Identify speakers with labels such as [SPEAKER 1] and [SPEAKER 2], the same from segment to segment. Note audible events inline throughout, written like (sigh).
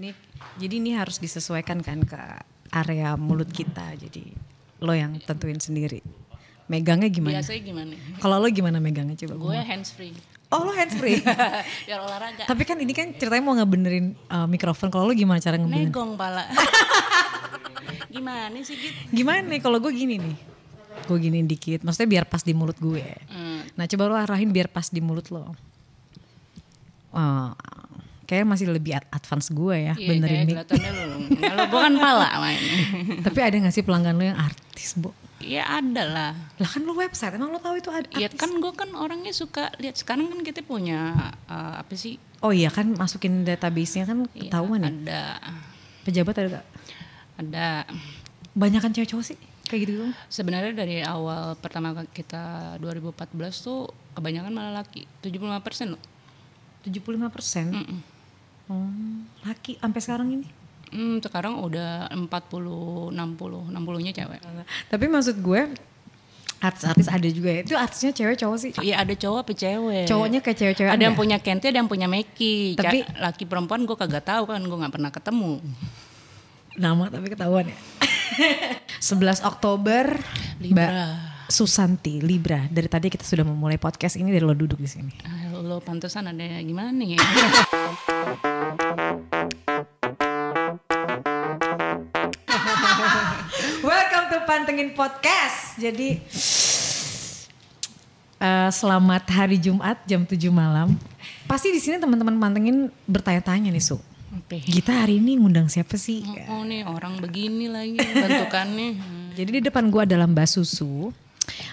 [SPEAKER 1] Ini, jadi ini harus disesuaikan kan ke area mulut kita. Jadi lo yang tentuin sendiri. Megangnya gimana? Biasanya
[SPEAKER 2] gimana? Kalau
[SPEAKER 1] lo gimana megangnya coba? Gue hands free. Oh lo hands free.
[SPEAKER 2] (laughs) Biar olahraga.
[SPEAKER 1] Tapi kan ini kan ceritanya mau ngebenerin uh, mikrofon. Kalau lo gimana cara ngebenerin?
[SPEAKER 2] Negong pala. (laughs) gimana sih gitu?
[SPEAKER 1] Gimana nih kalau gue gini nih? Gue gini dikit. Maksudnya biar pas di mulut gue. Hmm. Nah coba lo arahin biar pas di mulut lo. Uh, kayak masih lebih advance gue ya iya, benerin ini.
[SPEAKER 2] Kalau gue kan pala main. (laughs) Tapi
[SPEAKER 1] ada gak sih pelanggan lo yang artis, Bu?
[SPEAKER 2] Ya ada lah. Lah kan lo website, emang lo tahu itu ada Iya kan gue kan orangnya suka lihat sekarang kan kita punya uh, apa sih?
[SPEAKER 1] Oh iya kan masukin database-nya kan iya, ketahuan ya. Ada. Pejabat ada gak? Ada. Banyak kan cewek-cowok sih?
[SPEAKER 2] kayak gitu sebenarnya dari awal pertama kita 2014 tuh kebanyakan malah laki 75 persen loh 75 persen mm -mm. Hmm, laki sampai sekarang ini? Hmm, sekarang udah 40 60 60-nya cewek.
[SPEAKER 1] Tapi maksud gue
[SPEAKER 2] artis-artis ada juga ya. Itu artisnya cewek cowok sih? Iya ada cowok apa cewek. Cowoknya kayak cewek-cewek. Ada yang punya Kenti, ada yang punya Meki. Tapi laki perempuan gue kagak tahu kan, gue nggak pernah ketemu.
[SPEAKER 1] Nama tapi ketahuan ya. 11 (laughs) Oktober Libra. Ba Susanti Libra. Dari tadi kita sudah memulai podcast ini dari lo duduk di sini.
[SPEAKER 2] Ah, lo pantesan ada gimana ya? (laughs)
[SPEAKER 1] (laughs) Welcome to Pantengin Podcast. Jadi uh, selamat hari Jumat jam 7 malam. Pasti di sini teman-teman pantengin bertanya-tanya nih, Su. Gita Kita hari ini ngundang siapa sih?
[SPEAKER 2] Oh, oh nih orang begini lagi bentukannya. (laughs)
[SPEAKER 1] Hmm. Jadi di depan gua adalah Mbak Susu.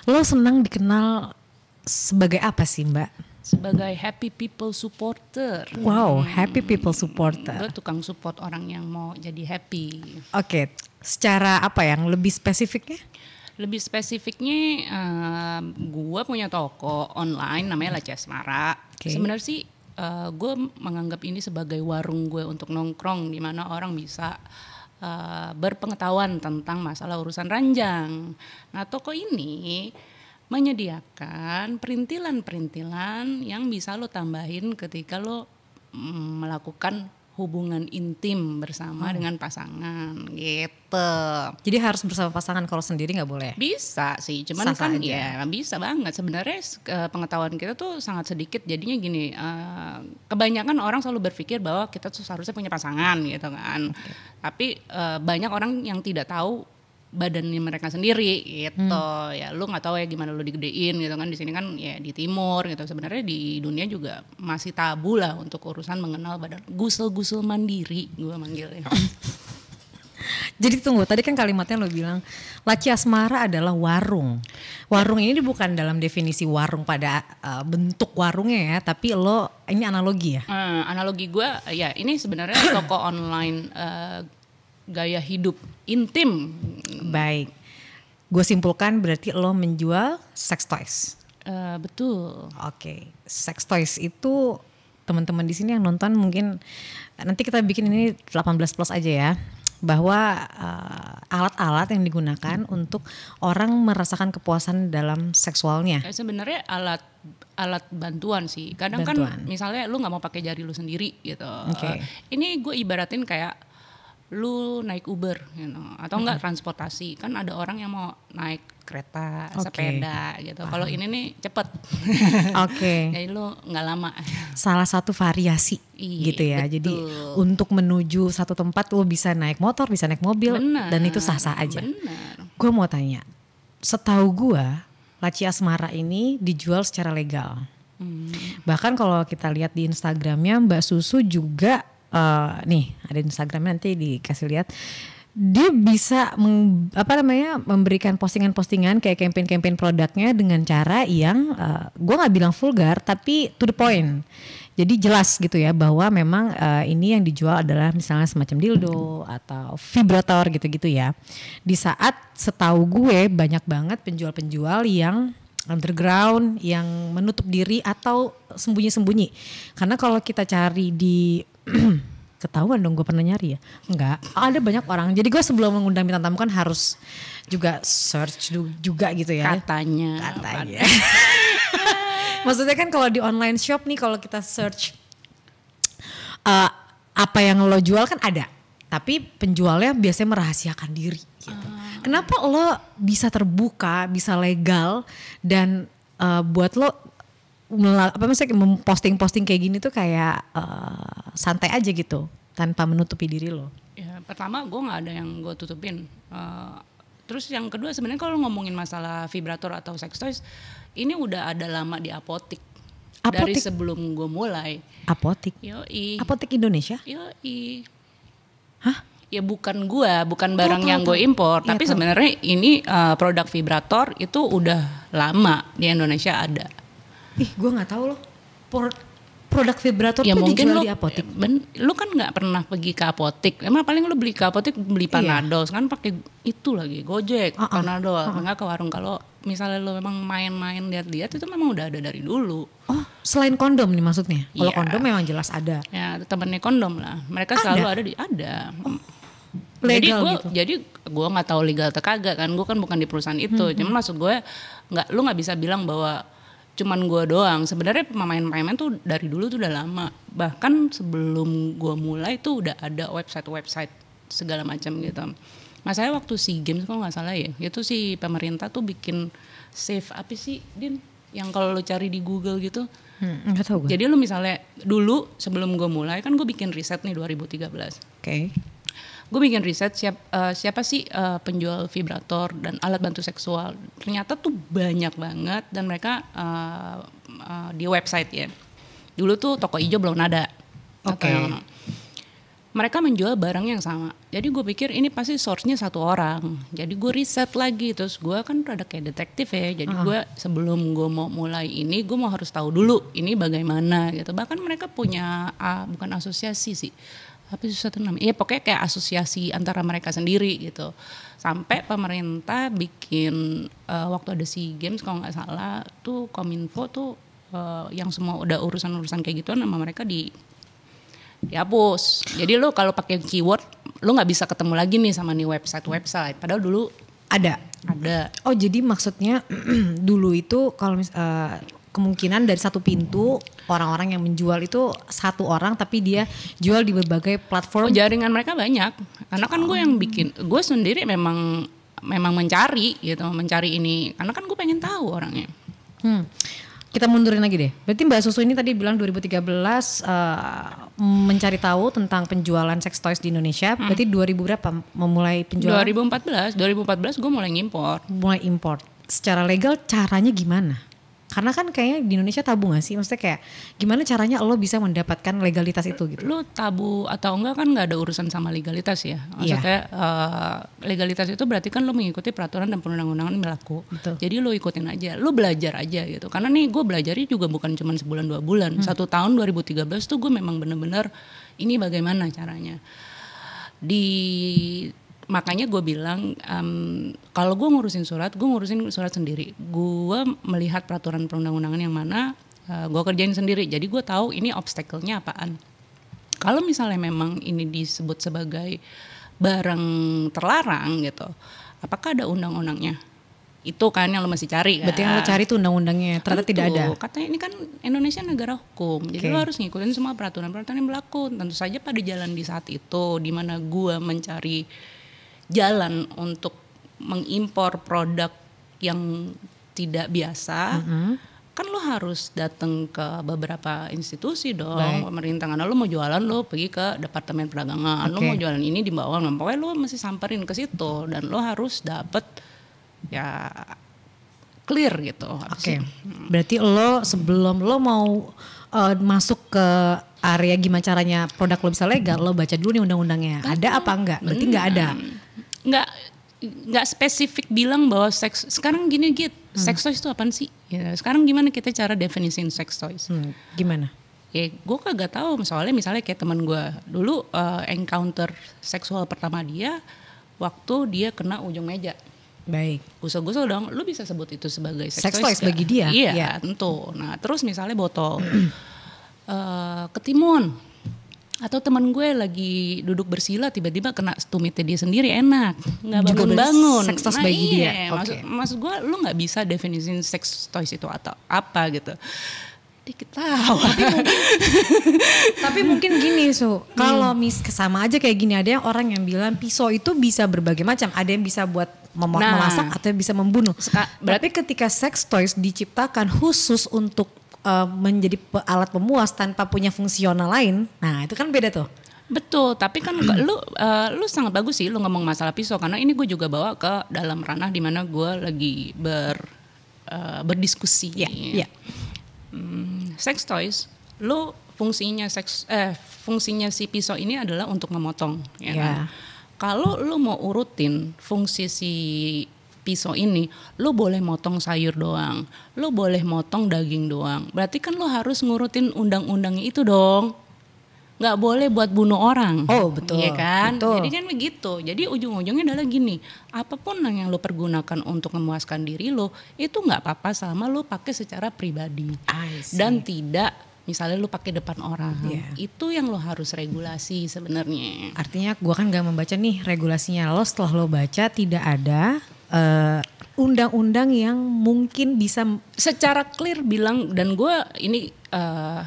[SPEAKER 1] Lo senang dikenal sebagai apa sih, Mbak?
[SPEAKER 2] sebagai happy people supporter. Wow, hmm. happy people
[SPEAKER 1] supporter. Gue
[SPEAKER 2] tukang support orang yang mau jadi happy.
[SPEAKER 1] Oke, okay. secara apa yang lebih spesifiknya?
[SPEAKER 2] Lebih spesifiknya, uh, eh, gue punya toko online namanya Laci Mara. Okay. Sebenarnya sih uh, eh, gue menganggap ini sebagai warung gue untuk nongkrong di mana orang bisa uh, berpengetahuan tentang masalah urusan ranjang. Nah toko ini menyediakan perintilan-perintilan yang bisa lo tambahin ketika lo mm, melakukan hubungan intim bersama hmm. dengan pasangan gitu. Jadi harus bersama pasangan kalau sendiri nggak boleh? Bisa sih, cuman Sasa kan aja. ya bisa banget. Sebenarnya pengetahuan kita tuh sangat sedikit. Jadinya gini, uh, kebanyakan orang selalu berpikir bahwa kita tuh seharusnya punya pasangan gitu kan. Okay. Tapi uh, banyak orang yang tidak tahu badannya mereka sendiri gitu hmm. ya lu nggak tahu ya gimana lu digedein gitu kan di sini kan ya di timur gitu sebenarnya di dunia juga masih tabu lah untuk urusan mengenal badan gusel-gusel mandiri gue manggilnya (laughs)
[SPEAKER 1] Jadi tunggu, tadi kan kalimatnya lo bilang laci asmara adalah warung. Warung ini bukan dalam definisi warung pada uh, bentuk warungnya ya, tapi lo
[SPEAKER 2] ini analogi ya? Uh, analogi gue, ya ini sebenarnya toko (coughs) online uh, gaya hidup intim.
[SPEAKER 1] Baik. Gue simpulkan berarti lo menjual sex toys. Uh, betul. Oke, okay. sex toys itu teman-teman di sini yang nonton mungkin nanti kita bikin ini 18 plus aja ya bahwa eh, alat-alat uh, yang digunakan hmm. untuk orang merasakan kepuasan dalam seksualnya. Eh,
[SPEAKER 2] sebenarnya alat alat bantuan sih. Kadang kan bantuan. kan misalnya lu nggak mau pakai jari lu sendiri gitu. Okay. Uh, ini gue ibaratin kayak lu naik Uber, you know, atau enggak transportasi. Kan ada orang yang mau naik kereta, okay. sepeda gitu. Kalau ini nih cepet. (laughs) Oke. okay. Jadi lu nggak lama.
[SPEAKER 1] (laughs) Salah satu variasi Iyi, gitu ya. Betul. Jadi untuk menuju satu tempat lu bisa naik motor, bisa naik mobil bener, dan itu sah-sah aja. Gue mau tanya, setahu gue laci asmara ini dijual secara legal. Hmm. Bahkan kalau kita lihat di Instagramnya Mbak Susu juga Eh, nih ada Instagram nanti dikasih lihat dia bisa meng, apa namanya memberikan postingan-postingan kayak campaign-campaign produknya dengan cara yang uh, eh, gue nggak bilang vulgar tapi to the point jadi jelas gitu ya bahwa memang uh, ini yang dijual adalah misalnya semacam dildo atau vibrator gitu-gitu ya di saat setahu gue banyak banget penjual-penjual yang underground yang menutup diri atau sembunyi-sembunyi. Karena kalau kita cari di (clears throat) ketahuan dong gue pernah nyari ya enggak ada banyak orang jadi gue sebelum mengundang bintang tamu kan harus juga search juga gitu ya katanya katanya (laughs) maksudnya kan kalau di online shop nih kalau kita search uh, apa yang lo jual kan ada tapi penjualnya biasanya merahasiakan diri gitu Kenapa lo bisa terbuka, bisa legal dan uh, buat lo apa maksudnya memposting-posting kayak gini tuh kayak uh, santai aja gitu tanpa menutupi diri lo?
[SPEAKER 2] Ya, pertama gue nggak ada yang gue tutupin. Uh, terus yang kedua sebenarnya kalau ngomongin masalah vibrator atau sex toys, ini udah ada lama di apotik. Apotik. Dari sebelum gue mulai. Apotik. Yoi. Apotik Indonesia. Yoi. Hah? ya bukan gua, bukan barang tuh, yang gua impor, ya, tapi sebenarnya ini uh, produk vibrator itu udah lama di Indonesia ada. Ih, gua nggak tahu loh. Por produk vibrator ya, tuh mungkin dijual lo, di apotek. Ben, lu kan nggak pernah pergi ke apotek. Emang paling lu beli ke apotek beli iya. panadol, iya. kan pakai itu lagi Gojek, uh -uh. panadol, uh -uh. enggak ke warung kalau misalnya lu memang main-main lihat-lihat itu memang udah ada dari dulu. Oh, selain kondom nih maksudnya. Kalau ya. kondom memang jelas ada. Ya, temennya kondom lah. Mereka ada? selalu ada di ada. Oh legal jadi gue gitu. jadi gue nggak tahu legal atau kagak kan gue kan bukan di perusahaan itu hmm. cuman maksud gue nggak lu nggak bisa bilang bahwa cuman gue doang sebenarnya pemain-pemain tuh dari dulu tuh udah lama bahkan sebelum gue mulai tuh udah ada website-website segala macam gitu Masanya waktu si games kok nggak salah ya itu si pemerintah tuh bikin save apa sih din yang kalau lo cari di Google gitu hmm, tahu gue. jadi lo misalnya dulu sebelum gue mulai kan gue bikin riset nih 2013 oke okay gue bikin riset siap, uh, siapa sih uh, penjual vibrator dan alat bantu seksual ternyata tuh banyak banget dan mereka uh, uh, di website ya dulu tuh toko hijau belum ada okay. mereka menjual barang yang sama. Jadi gue pikir ini pasti source-nya satu orang. Jadi gue riset lagi terus gue kan rada kayak detektif ya. Jadi uh. gue sebelum gue mau mulai ini gue mau harus tahu dulu ini bagaimana gitu. Bahkan mereka punya uh, bukan asosiasi sih. Tapi susah namanya iya pokoknya kayak asosiasi antara mereka sendiri gitu sampai pemerintah bikin uh, waktu ada si games kalau nggak salah tuh kominfo tuh uh, yang semua udah urusan urusan kayak gitu nama mereka di dihapus jadi lo kalau pakai keyword lo nggak bisa ketemu lagi nih sama nih website website padahal dulu ada
[SPEAKER 1] ada oh jadi maksudnya (clears throat) dulu itu kalau mis uh, kemungkinan dari satu pintu orang-orang yang
[SPEAKER 2] menjual itu satu orang tapi dia jual di berbagai platform. Oh, jaringan mereka banyak. Karena kan gue yang hmm. bikin, gue sendiri memang memang mencari gitu, mencari ini. Karena kan gue pengen tahu orangnya. Hmm.
[SPEAKER 1] Kita mundurin lagi deh. Berarti Mbak Susu ini tadi bilang 2013 uh, eh, mencari tahu tentang penjualan sex toys di Indonesia. Hmm. Berarti 2000 berapa memulai penjualan?
[SPEAKER 2] 2014. 2014 gue mulai ngimpor. Mulai impor. Secara
[SPEAKER 1] legal caranya gimana? Karena kan kayaknya di Indonesia tabu gak sih? Maksudnya kayak gimana caranya lo bisa mendapatkan
[SPEAKER 2] legalitas itu gitu? Lo tabu atau enggak kan gak ada urusan sama legalitas ya. Iya. Maksudnya yeah. uh, legalitas itu berarti kan lo mengikuti peraturan dan perundang-undangan berlaku. Betul. Jadi lo ikutin aja, lo belajar aja gitu. Karena nih gue belajarnya juga bukan cuma sebulan dua bulan. Hmm. Satu tahun 2013 tuh gue memang bener-bener ini bagaimana caranya. Di makanya gue bilang um, kalau gue ngurusin surat gue ngurusin surat sendiri gue melihat peraturan perundang-undangan yang mana uh, eh, gue kerjain sendiri jadi gue tahu ini obstacle-nya apaan kalau misalnya memang ini disebut sebagai barang terlarang gitu apakah ada undang-undangnya itu kan yang lo masih cari kan. Berarti yang lo cari tuh
[SPEAKER 1] undang-undangnya, ternyata tidak ada.
[SPEAKER 2] Katanya ini kan Indonesia negara hukum, okay. jadi lo harus ngikutin semua peraturan-peraturan yang berlaku. Tentu saja pada jalan di saat itu, di mana gue mencari jalan untuk mengimpor produk yang tidak biasa, mm -hmm. kan lo harus datang ke beberapa institusi dong, Baik. pemerintah. Karena lo mau jualan lo pergi ke departemen perdagangan, okay. lo mau jualan ini di bawah pokoknya lo masih samperin ke situ dan lo harus dapet ya clear gitu. Oke. Okay.
[SPEAKER 1] Mm. Berarti lo sebelum lo mau uh, masuk ke area gimana caranya produk lo bisa legal, lo baca dulu nih undang-undangnya. Ada apa enggak? Berarti enggak ada. Mm
[SPEAKER 2] nggak nggak spesifik bilang bahwa seks sekarang gini gitu hmm. sex toys itu apa sih ya, sekarang gimana kita cara definisiin sex toys hmm. gimana ya gue kagak tahu soalnya misalnya kayak teman gue dulu uh, encounter seksual pertama dia waktu dia kena ujung meja Baik. Gusel-gusel dong, lu bisa sebut itu sebagai sex, sex toys, toys bagi dia. Iya, yeah. tentu. Nah, terus misalnya botol uh, (clears throat) ketimun atau teman gue lagi duduk bersila tiba-tiba kena tumitnya dia sendiri enak nggak bangun bangun sex toys nah, bagi iya. dia maksud, okay. maksud gue lu nggak bisa definisin sex toys itu atau apa gitu dikit tahu
[SPEAKER 1] tapi mungkin (laughs) gini su hmm. kalau hmm. mis sama aja kayak gini ada yang orang yang bilang pisau itu bisa berbagai macam ada yang bisa buat mem nah, memasak atau yang bisa membunuh berarti ketika sex toys diciptakan khusus untuk Eh, menjadi alat pemuas tanpa punya fungsional lain. Nah, itu kan beda tuh.
[SPEAKER 2] Betul, tapi kan lu uh, lu sangat bagus sih lu ngomong masalah pisau karena ini gue juga bawa ke dalam ranah di mana gue lagi ber uh, berdiskusi. Iya. Yeah, yeah. hmm, sex toys, lu fungsinya sex eh fungsinya si pisau ini adalah untuk memotong. Ya. Yeah. Kan? Kalau lu mau urutin fungsi si pisau ini, lo boleh motong sayur doang, lo boleh motong daging doang. Berarti kan lo harus ngurutin undang-undangnya itu dong. Nggak boleh buat bunuh orang. Oh betul. Iya kan. Betul. Jadi kan begitu. Jadi ujung-ujungnya adalah gini, apapun yang lo pergunakan untuk memuaskan diri lo, itu nggak apa-apa selama lo pakai secara pribadi dan tidak misalnya lu pakai depan orang yeah. itu yang lo harus regulasi sebenarnya artinya gue kan gak membaca nih
[SPEAKER 1] regulasinya
[SPEAKER 2] lo setelah lo baca tidak ada undang eh,
[SPEAKER 1] undang-undang yang
[SPEAKER 2] mungkin bisa secara clear bilang dan gue ini uh, eh,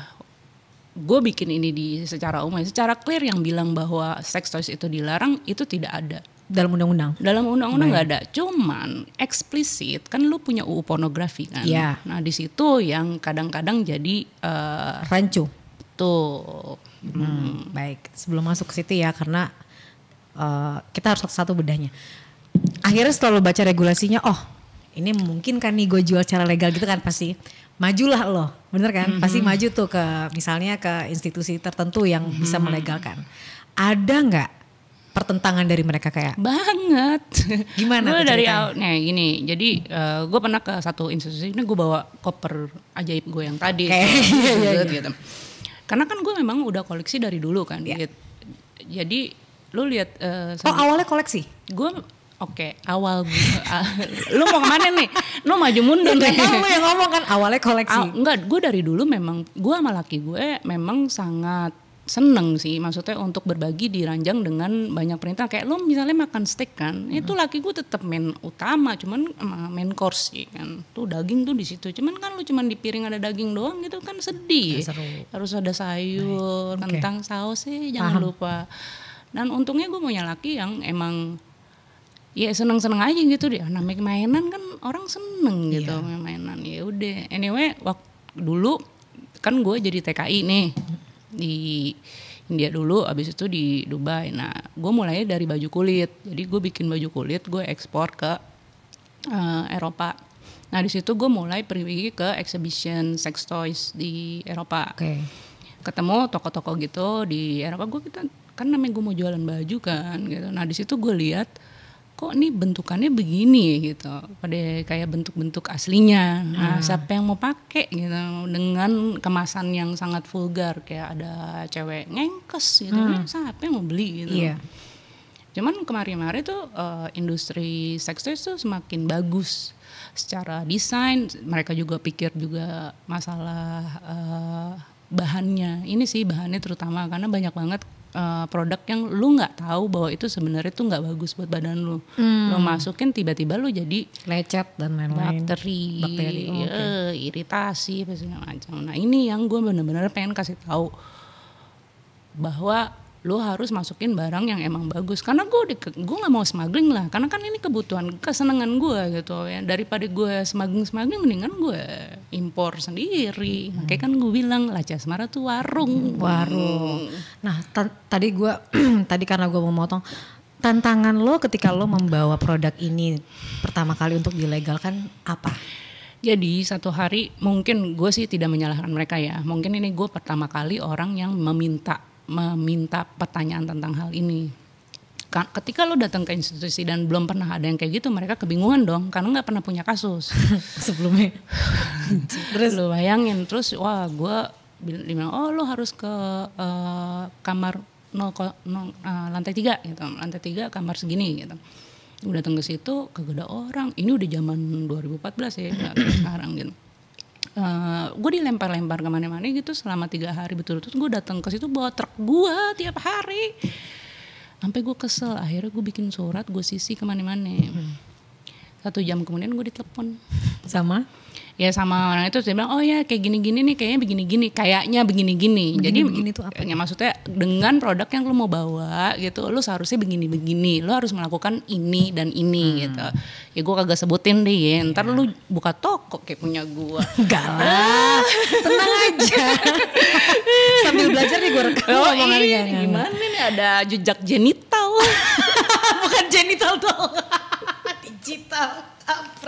[SPEAKER 2] gue bikin ini di secara umum ya, secara clear yang bilang bahwa sex toys itu dilarang itu tidak ada
[SPEAKER 1] dalam undang-undang
[SPEAKER 2] dalam undang-undang nah. nggak -undang ada cuman eksplisit kan lu punya UU pornografi kan ya. nah di situ yang kadang-kadang jadi uh, rancu tuh hmm, hmm. baik sebelum masuk ke situ ya karena uh,
[SPEAKER 1] kita harus satu bedanya akhirnya setelah lo baca regulasinya oh ini mungkin kan nih gue jual secara legal gitu kan pasti majulah lo bener kan mm-hmm. pasti mhm. maju tuh ke misalnya ke institusi tertentu yang mm-hmm. bisa melegalkan ada nggak pertentangan dari mereka kayak
[SPEAKER 2] banget (laughs) gimana gue dari awalnya ini jadi uh, eh, gue pernah ke satu institusi ini gue bawa koper ajaib gue yang tadi okay. (laughs) Gitu, iya, iya, gitu. iya. karena kan gue memang udah koleksi dari dulu kan yeah. Gitu. jadi lu lihat uh, oh awalnya koleksi gue Oke, okay, awal uh, (laughs) lu mau kemana nih? Lu maju mundur ya, nih. Lu yang ngomong kan awalnya koleksi. Aw, enggak, gue dari dulu memang gue sama laki gue memang sangat seneng sih maksudnya untuk berbagi di ranjang dengan banyak perintah kayak lu misalnya makan steak kan hmm. itu laki gue tetap main utama cuman main course sih kan tuh daging tuh di situ cuman kan lu cuman di piring ada daging doang gitu kan sedih nah, harus ada sayur kentang okay. sih. Eh, jangan Paham. lupa dan untungnya gue punya laki yang emang ya seneng-seneng aja gitu deh namanya mainan kan orang seneng gitu yeah. mainan ya udah anyway waktu dulu kan gue jadi TKI nih di India dulu abis itu di Dubai nah gue mulai dari baju kulit jadi gue bikin baju kulit gue ekspor ke uh, Eropa nah di situ gue mulai pergi ke exhibition sex toys di Eropa okay. ketemu toko-toko gitu di Eropa gue kita kan namanya gue mau jualan baju kan gitu nah di situ gue lihat kok nih bentukannya begini ya? gitu pada kayak bentuk-bentuk aslinya nah, hmm. siapa yang mau pakai gitu dengan kemasan yang sangat vulgar kayak ada cewek ngengkes gitu hmm. Nah, siapa yang mau beli gitu yeah. cuman kemarin-kemarin tuh uh, industri seks itu semakin bagus secara desain mereka juga pikir juga masalah uh, bahannya ini sih bahannya terutama karena banyak banget uh, produk yang lu nggak tahu bahwa itu sebenarnya tuh nggak bagus buat badan lu. Hmm. Lu masukin tiba-tiba lu jadi lecet dan lain-lain. Bakteri, bakteri oh, okay. uh, eh, iritasi segala macam. Nah, ini yang gue bener-bener pengen kasih tahu bahwa lo harus masukin barang yang emang bagus karena gue gue nggak mau smuggling lah karena kan ini kebutuhan kesenangan gue gitu ya daripada gue smuggling smuggling mendingan gue impor sendiri hmm. makanya kan gue bilang laca semara tuh warung hmm, warung
[SPEAKER 1] nah tadi gue (clears throat) tadi karena gue mau motong tantangan lo ketika lo membawa produk ini pertama kali untuk dilegalkan apa
[SPEAKER 2] jadi satu hari mungkin gue sih tidak menyalahkan mereka ya. Mungkin ini gue pertama kali orang yang meminta meminta pertanyaan tentang hal ini ketika lo datang ke institusi dan belum pernah ada yang kayak gitu mereka kebingungan dong karena nggak pernah punya kasus (laughs) sebelumnya (laughs) terus lo bayangin terus wah gue bilang oh lo harus ke uh, kamar no, no, uh, eh, lantai tiga gitu lantai tiga kamar segini gitu gue datang ke situ kegoda orang ini udah zaman 2014 ya nggak sekarang gitu uh, eh, gue dilempar-lempar kemana-mana gitu selama tiga hari betul-betul gue datang ke situ bawa truk gue tiap hari sampai gue kesel akhirnya gue bikin surat gue sisi kemana-mana hmm. satu jam kemudian gue ditelepon sama ya sama orang itu dia bilang oh ya kayak gini-gini nih kayaknya begini-gini kayaknya begini-gini begini, jadi begini tuh apa ya, ya maksudnya dengan produk yang lu mau bawa gitu lu seharusnya begini-begini lu harus melakukan ini dan ini hmm. gitu ya gua kagak sebutin deh ya. ntar yeah. lu buka toko kayak punya gua enggak (laughs) tenang aja (laughs) sambil belajar nih gua rekam oh, iya, gimana nih ada jejak genital (laughs) bukan genital dong digital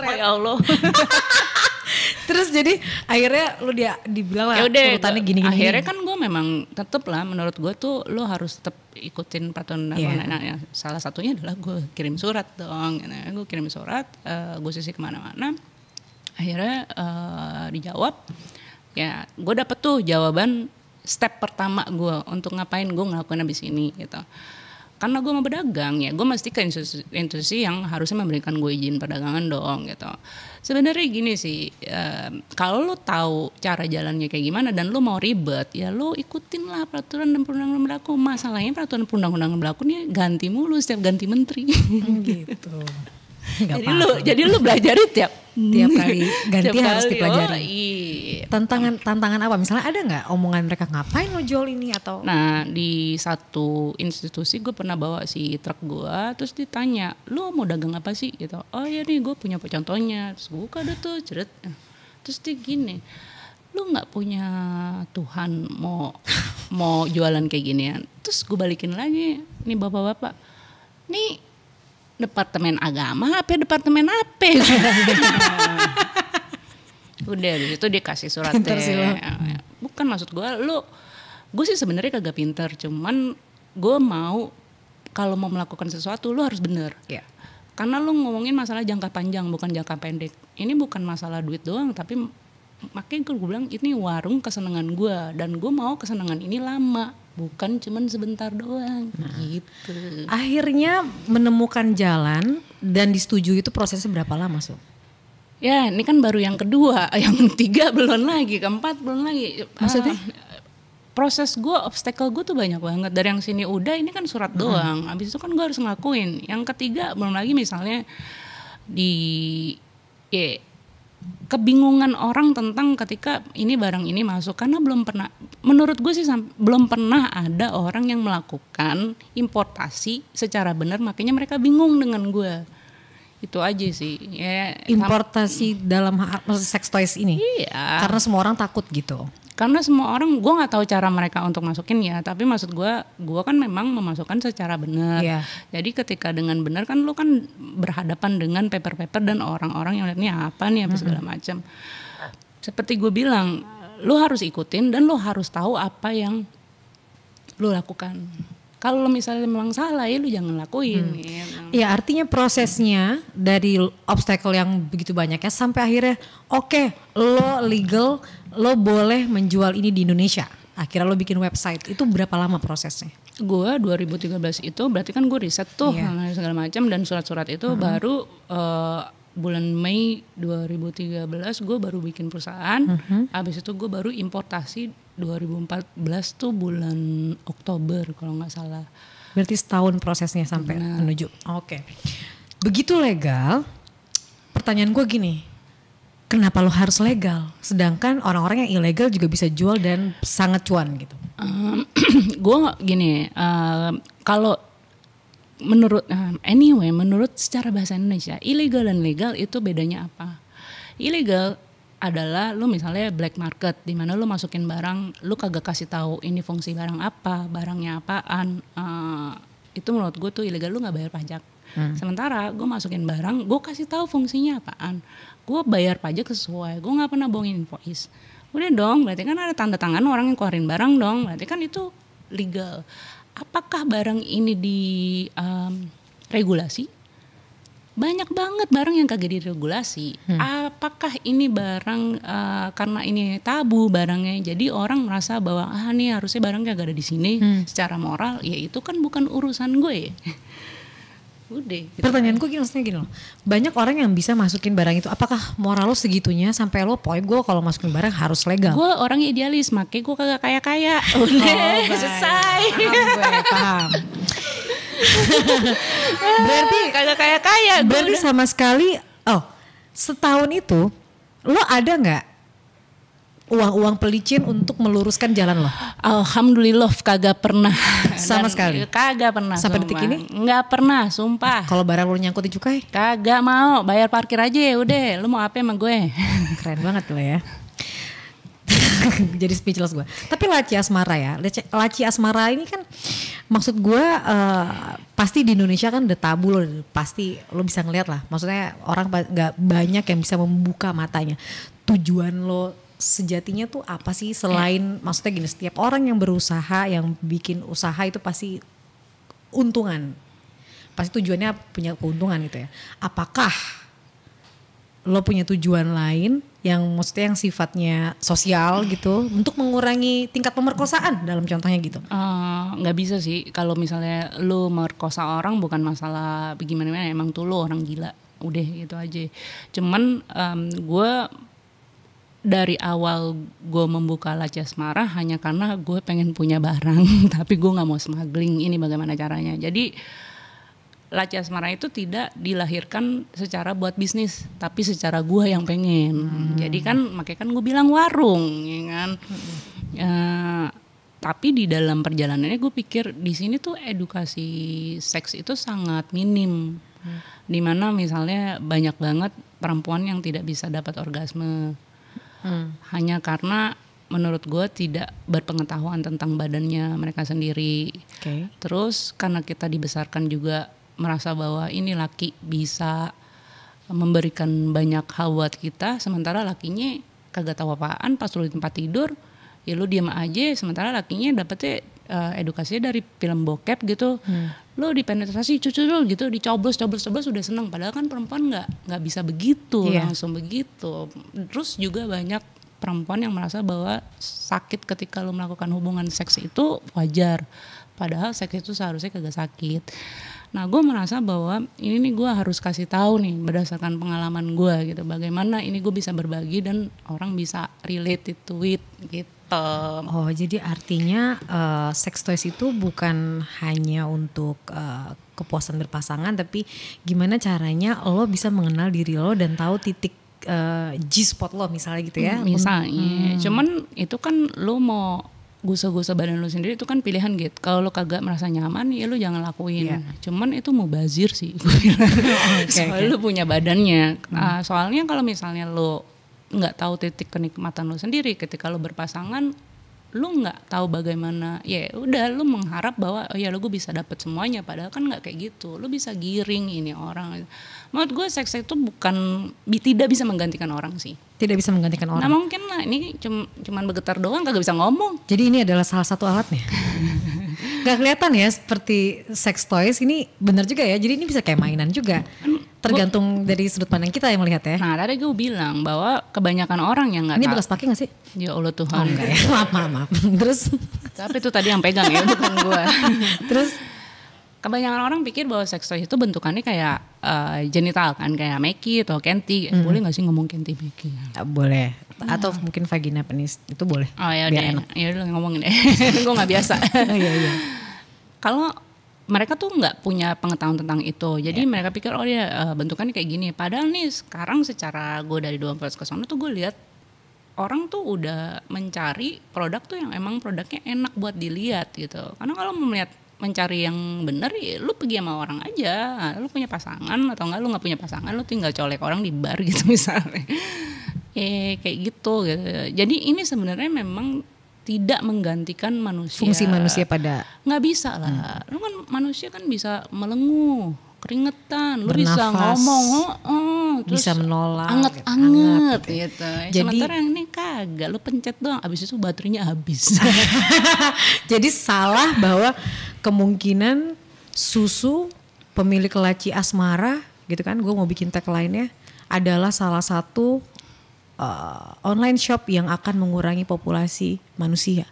[SPEAKER 2] Oh ya Allah. Terus jadi akhirnya lu dia dibilang lah ya urutannya gini-gini. Akhirnya gini. kan gue memang tetep lah menurut gue tuh lu harus tetep ikutin peraturan yeah. nah, nah, salah satunya adalah gue kirim surat dong. Nah, gitu. gue kirim surat, uh, eh, gue sisi kemana-mana. Akhirnya uh, dijawab. Ya gue dapet tuh jawaban step pertama gue untuk ngapain gue ngelakuin abis ini gitu karena gue mau berdagang ya gue mesti ke institusi, institusi yang harusnya memberikan gue izin perdagangan dong gitu sebenarnya gini sih uh, kalau lo tahu cara jalannya kayak gimana dan lo mau ribet ya lo ikutin lah peraturan dan perundang-undangan berlaku masalahnya peraturan perundang-undangan berlaku nih ganti mulu setiap ganti menteri oh, gitu (laughs) jadi lo jadi lo belajar tiap tiap kali hmm. (laughs) ganti tiap harus kali, dipelajari. Oh, iya.
[SPEAKER 1] Tantangan tantangan apa? Misalnya ada nggak omongan mereka ngapain lo jual ini atau?
[SPEAKER 2] Nah di satu institusi gue pernah bawa si truk gue, terus ditanya, lo mau dagang apa sih? Gitu. Oh ya nih gue punya contohnya, terus buka deh tuh ceret. Terus dia gini, lu nggak punya Tuhan mau mau jualan kayak ginian. Terus gue balikin lagi, nih bapak-bapak, nih departemen agama apa ya? departemen apa ya? (laughs) udah di situ dikasih surat ya, bukan maksud gue lu gue sih sebenarnya kagak pinter cuman gue mau kalau mau melakukan sesuatu lu harus bener ya. karena lu ngomongin masalah jangka panjang bukan jangka pendek ini bukan masalah duit doang tapi makanya gue bilang ini warung kesenangan gue dan gue mau kesenangan ini lama bukan cuman sebentar doang nah, gitu. Akhirnya
[SPEAKER 1] menemukan jalan dan disetujui itu prosesnya berapa lama, Sob?
[SPEAKER 2] Ya, ini kan baru yang kedua, (laughs) yang ketiga belum lagi, keempat belum lagi. Maksudnya? Uh, proses gue, obstacle gue tuh banyak banget. Dari yang sini udah, ini kan surat hmm. doang. Abis itu kan gue harus ngelakuin. Yang ketiga belum lagi misalnya di ya, kebingungan orang tentang ketika ini barang ini masuk karena belum pernah menurut gue sih belum pernah ada orang yang melakukan importasi secara benar makanya mereka bingung dengan gue itu aja sih ya importasi dalam hal seks toys ini iya. karena semua orang takut gitu karena semua orang gue nggak tahu cara mereka untuk masukin ya tapi maksud gue gue kan memang memasukkan secara benar yeah. jadi ketika dengan benar kan lu kan berhadapan dengan paper-paper dan orang-orang yang ini apa nih apa segala macam seperti gue bilang lu harus ikutin dan lu harus tahu apa yang lu lakukan kalau misalnya memang salah ya lu jangan lakuin. Hmm. Ya,
[SPEAKER 1] ya artinya prosesnya dari obstacle yang begitu banyaknya sampai akhirnya oke okay, lo legal lo boleh menjual ini di Indonesia. Akhirnya lo
[SPEAKER 2] bikin website. Itu berapa lama prosesnya? Gue 2013 itu berarti kan gue riset tuh yeah. segala macam dan surat-surat itu hmm. baru uh, bulan Mei 2013 gue baru bikin perusahaan. hmm Habis itu gue baru importasi 2014 tuh bulan Oktober kalau nggak salah. Berarti setahun prosesnya sampai nah. menuju.
[SPEAKER 1] Oke. Okay. Begitu legal. Pertanyaan gue gini, kenapa lo harus legal? Sedangkan orang-orang yang ilegal juga bisa jual dan sangat cuan gitu.
[SPEAKER 2] (clears throat) gue gini, uh, kalau menurut uh, anyway, menurut secara bahasa Indonesia, ilegal dan legal itu bedanya apa? Ilegal adalah lu misalnya black market di mana lu masukin barang, lu kagak kasih tahu ini fungsi barang apa, barangnya apaan. Uh, itu menurut gue tuh ilegal lu nggak bayar pajak Hmm. Sementara gue masukin barang, gue kasih tahu fungsinya apaan. Gue bayar pajak sesuai, gue nggak pernah bohongin invoice. Udah dong, berarti kan ada tanda tangan orang yang keluarin barang dong. Berarti kan itu legal. Apakah barang ini di um, regulasi? Banyak banget barang yang kagak diregulasi. Hmm. Apakah ini barang uh, karena ini tabu barangnya, jadi orang merasa bahwa ah nih harusnya barangnya gak ada di sini hmm. secara moral, ya itu kan bukan urusan gue. (laughs) udah gitu
[SPEAKER 1] pertanyaanku kan. gini maksudnya gini loh banyak orang yang bisa masukin barang itu apakah moral lo segitunya sampai lo pokoknya gue kalau masukin barang harus legal gue
[SPEAKER 2] orang idealis makanya gue kagak kaya kaya oh, (laughs) udah oh, selesai paham, paham. (laughs) berarti kagak kaya kaya berarti udah.
[SPEAKER 1] sama sekali oh setahun itu
[SPEAKER 2] lo ada nggak uang-uang pelicin untuk meluruskan jalan lo. Alhamdulillah kagak pernah. (laughs) Sama sekali? Kagak pernah. Sampai sumpah. detik ini? Enggak pernah, sumpah. Kalau barang lu nyangkut di cukai? Kagak mau, bayar parkir aja ya udah. Lu mau apa emang gue? (laughs) Keren banget lo ya. (laughs) Jadi speechless gue. Tapi laci asmara
[SPEAKER 1] ya, laci asmara ini kan maksud gue uh, pasti di Indonesia kan udah tabu loh, pasti lo bisa ngeliat lah. Maksudnya orang nggak banyak yang bisa membuka matanya. Tujuan lo sejatinya tuh apa sih selain eh. maksudnya gini setiap orang yang berusaha yang bikin usaha itu pasti untungan pasti tujuannya punya keuntungan gitu ya apakah lo punya tujuan lain yang maksudnya yang sifatnya sosial gitu untuk mengurangi tingkat pemerkosaan
[SPEAKER 2] dalam contohnya gitu eh, nggak uh, bisa sih kalau misalnya lo merkosa orang bukan masalah bagaimana emang tuh lo orang gila udah gitu aja cuman um, gue dari awal gue membuka laci semara hanya karena gue pengen punya barang (laughs) tapi gue nggak mau smuggling ini bagaimana caranya jadi laci semara itu tidak dilahirkan secara buat bisnis tapi secara gue yang pengen hmm. jadi kan makanya kan gue bilang warung ya kan hmm. E, tapi di dalam perjalanannya gue pikir di sini tuh edukasi seks itu sangat minim hmm. dimana misalnya banyak banget perempuan yang tidak bisa dapat orgasme Hmm. Hanya karena menurut gue tidak berpengetahuan tentang badannya mereka sendiri. Okay. Terus karena kita dibesarkan juga merasa bahwa ini laki bisa memberikan banyak hal buat kita, sementara lakinya kagak tahu apaan pas lu di tempat tidur, ya lu diem aja, sementara lakinya dapetnya uh, edukasinya dari film bokep gitu hmm. lo dipenetrasi cucu lo gitu dicoblos coblos coblos sudah seneng padahal kan perempuan nggak nggak bisa begitu yeah. langsung begitu terus juga banyak perempuan yang merasa bahwa sakit ketika lo melakukan hubungan seks itu wajar padahal seks itu seharusnya kagak sakit Nah, gue merasa bahwa ini nih gue harus kasih tahu nih berdasarkan pengalaman gue gitu. Bagaimana ini gue bisa berbagi dan orang bisa related to it gitu. Oh, jadi artinya
[SPEAKER 1] uh, sex toys itu bukan hanya untuk uh, kepuasan berpasangan, tapi gimana caranya lo bisa mengenal diri lo dan tahu titik uh, G
[SPEAKER 2] spot lo misalnya gitu ya? Hmm, misalnya, hmm. cuman itu kan lo mau gusah-gusah badan lu sendiri itu kan pilihan gitu. Kalau lu kagak merasa nyaman ya lu jangan lakuin. Yeah. Cuman itu mau bazir sih (laughs) gue (laughs) oh, okay, soalnya okay. lu punya badannya. Hmm. Uh, soalnya kalau misalnya lu nggak tahu titik kenikmatan lu sendiri ketika lu berpasangan lu nggak tahu bagaimana ya udah lu mengharap bahwa oh ya lu gue bisa dapat semuanya padahal kan nggak kayak gitu lu bisa giring ini orang menurut gue seks itu bukan tidak bisa menggantikan orang sih
[SPEAKER 1] tidak bisa menggantikan orang. Nah mungkin
[SPEAKER 2] lah ini cuma cuman bergetar doang kagak bisa ngomong.
[SPEAKER 1] Jadi ini adalah salah satu alatnya. (laughs) Gak kelihatan ya seperti sex toys ini benar juga ya. Jadi ini bisa kayak mainan juga. Kan, Tergantung gua, dari sudut pandang kita yang melihat ya. Nah tadi gue bilang bahwa
[SPEAKER 2] kebanyakan orang yang nggak Ini bekas pakai gak sih? Ya Allah Tuhan. Oh, enggak ya. (laughs) maaf maaf maaf. Terus. Tapi itu tadi yang pegang ya bukan gue. (laughs) Terus kebanyakan orang pikir bahwa sex toy itu bentukannya kayak uh, genital kan kayak meki atau kenti hmm. boleh nggak sih ngomong kenti meki ya, boleh ah. atau ya. mungkin vagina penis itu boleh oh ya udah ya udah ngomongin deh (laughs) gue nggak biasa (laughs) iya, iya. kalau mereka tuh nggak punya pengetahuan tentang itu jadi yeah. mereka pikir oh dia uh, bentukannya kayak gini padahal nih sekarang secara gue dari dua ke sana tuh gue lihat orang tuh udah mencari produk tuh yang emang produknya enak buat dilihat gitu karena kalau melihat mencari yang benar, ya lu pergi sama orang aja nah, lu punya pasangan atau enggak lu nggak punya pasangan lu tinggal colek orang di bar (laughs) gitu misalnya eh kayak gitu, gitu jadi ini sebenarnya memang tidak menggantikan manusia fungsi manusia pada nggak bisa lah hmm. lu kan manusia kan bisa melenguh keringetan, lu Bernafas, bisa ngomong, oh, oh, terus bisa menolak, anget gitu. anget, gitu. gitu. Jadi orang ini kagak, lu pencet doang, abis itu baterainya habis.
[SPEAKER 1] (laughs) Jadi salah bahwa kemungkinan susu pemilik laci asmara gitu kan, gue mau bikin tag lainnya adalah salah satu uh, online shop yang akan mengurangi populasi manusia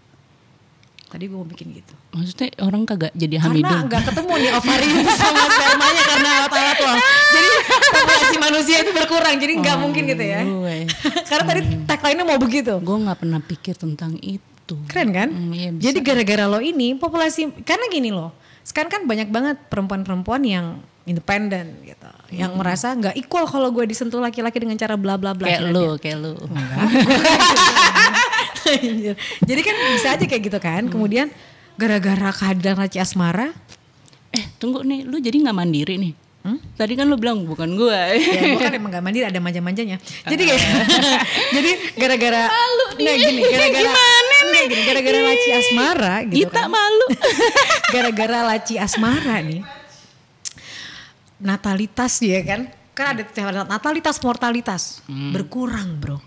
[SPEAKER 1] tadi gue mau bikin gitu
[SPEAKER 2] maksudnya orang kagak jadi hamil karena gak ketemu nih (laughs) ovarium sama spermanya karena alat-alat loh jadi populasi manusia itu berkurang jadi nggak oh, mungkin gitu ya iya. (laughs) karena tadi iya. tagline-nya mau begitu gue nggak pernah pikir tentang itu keren kan mm, ya jadi
[SPEAKER 1] gara-gara lo ini populasi karena gini loh sekarang kan banyak banget perempuan-perempuan yang independen gitu hmm. yang mm. merasa nggak equal kalau gue disentuh laki-laki dengan cara bla bla bla kayak lu
[SPEAKER 2] kayak lu (laughs)
[SPEAKER 1] Jadi kan bisa aja kayak gitu kan. Hmm. Kemudian gara-gara kehadiran Raci Asmara.
[SPEAKER 2] Eh tunggu nih, lu jadi nggak mandiri nih. Hmm? Tadi kan lu bilang bukan gue. ya, gue kan emang gak mandiri ada manja-manjanya. Jadi kayak (laughs) jadi gara-gara malu nah gini, gara-gara (laughs) nah, gara-gara laci asmara
[SPEAKER 1] gitu Gita kan. malu. (laughs) gara-gara laci asmara nih. Natalitas dia kan. Kan ada natalitas mortalitas hmm. berkurang, Bro.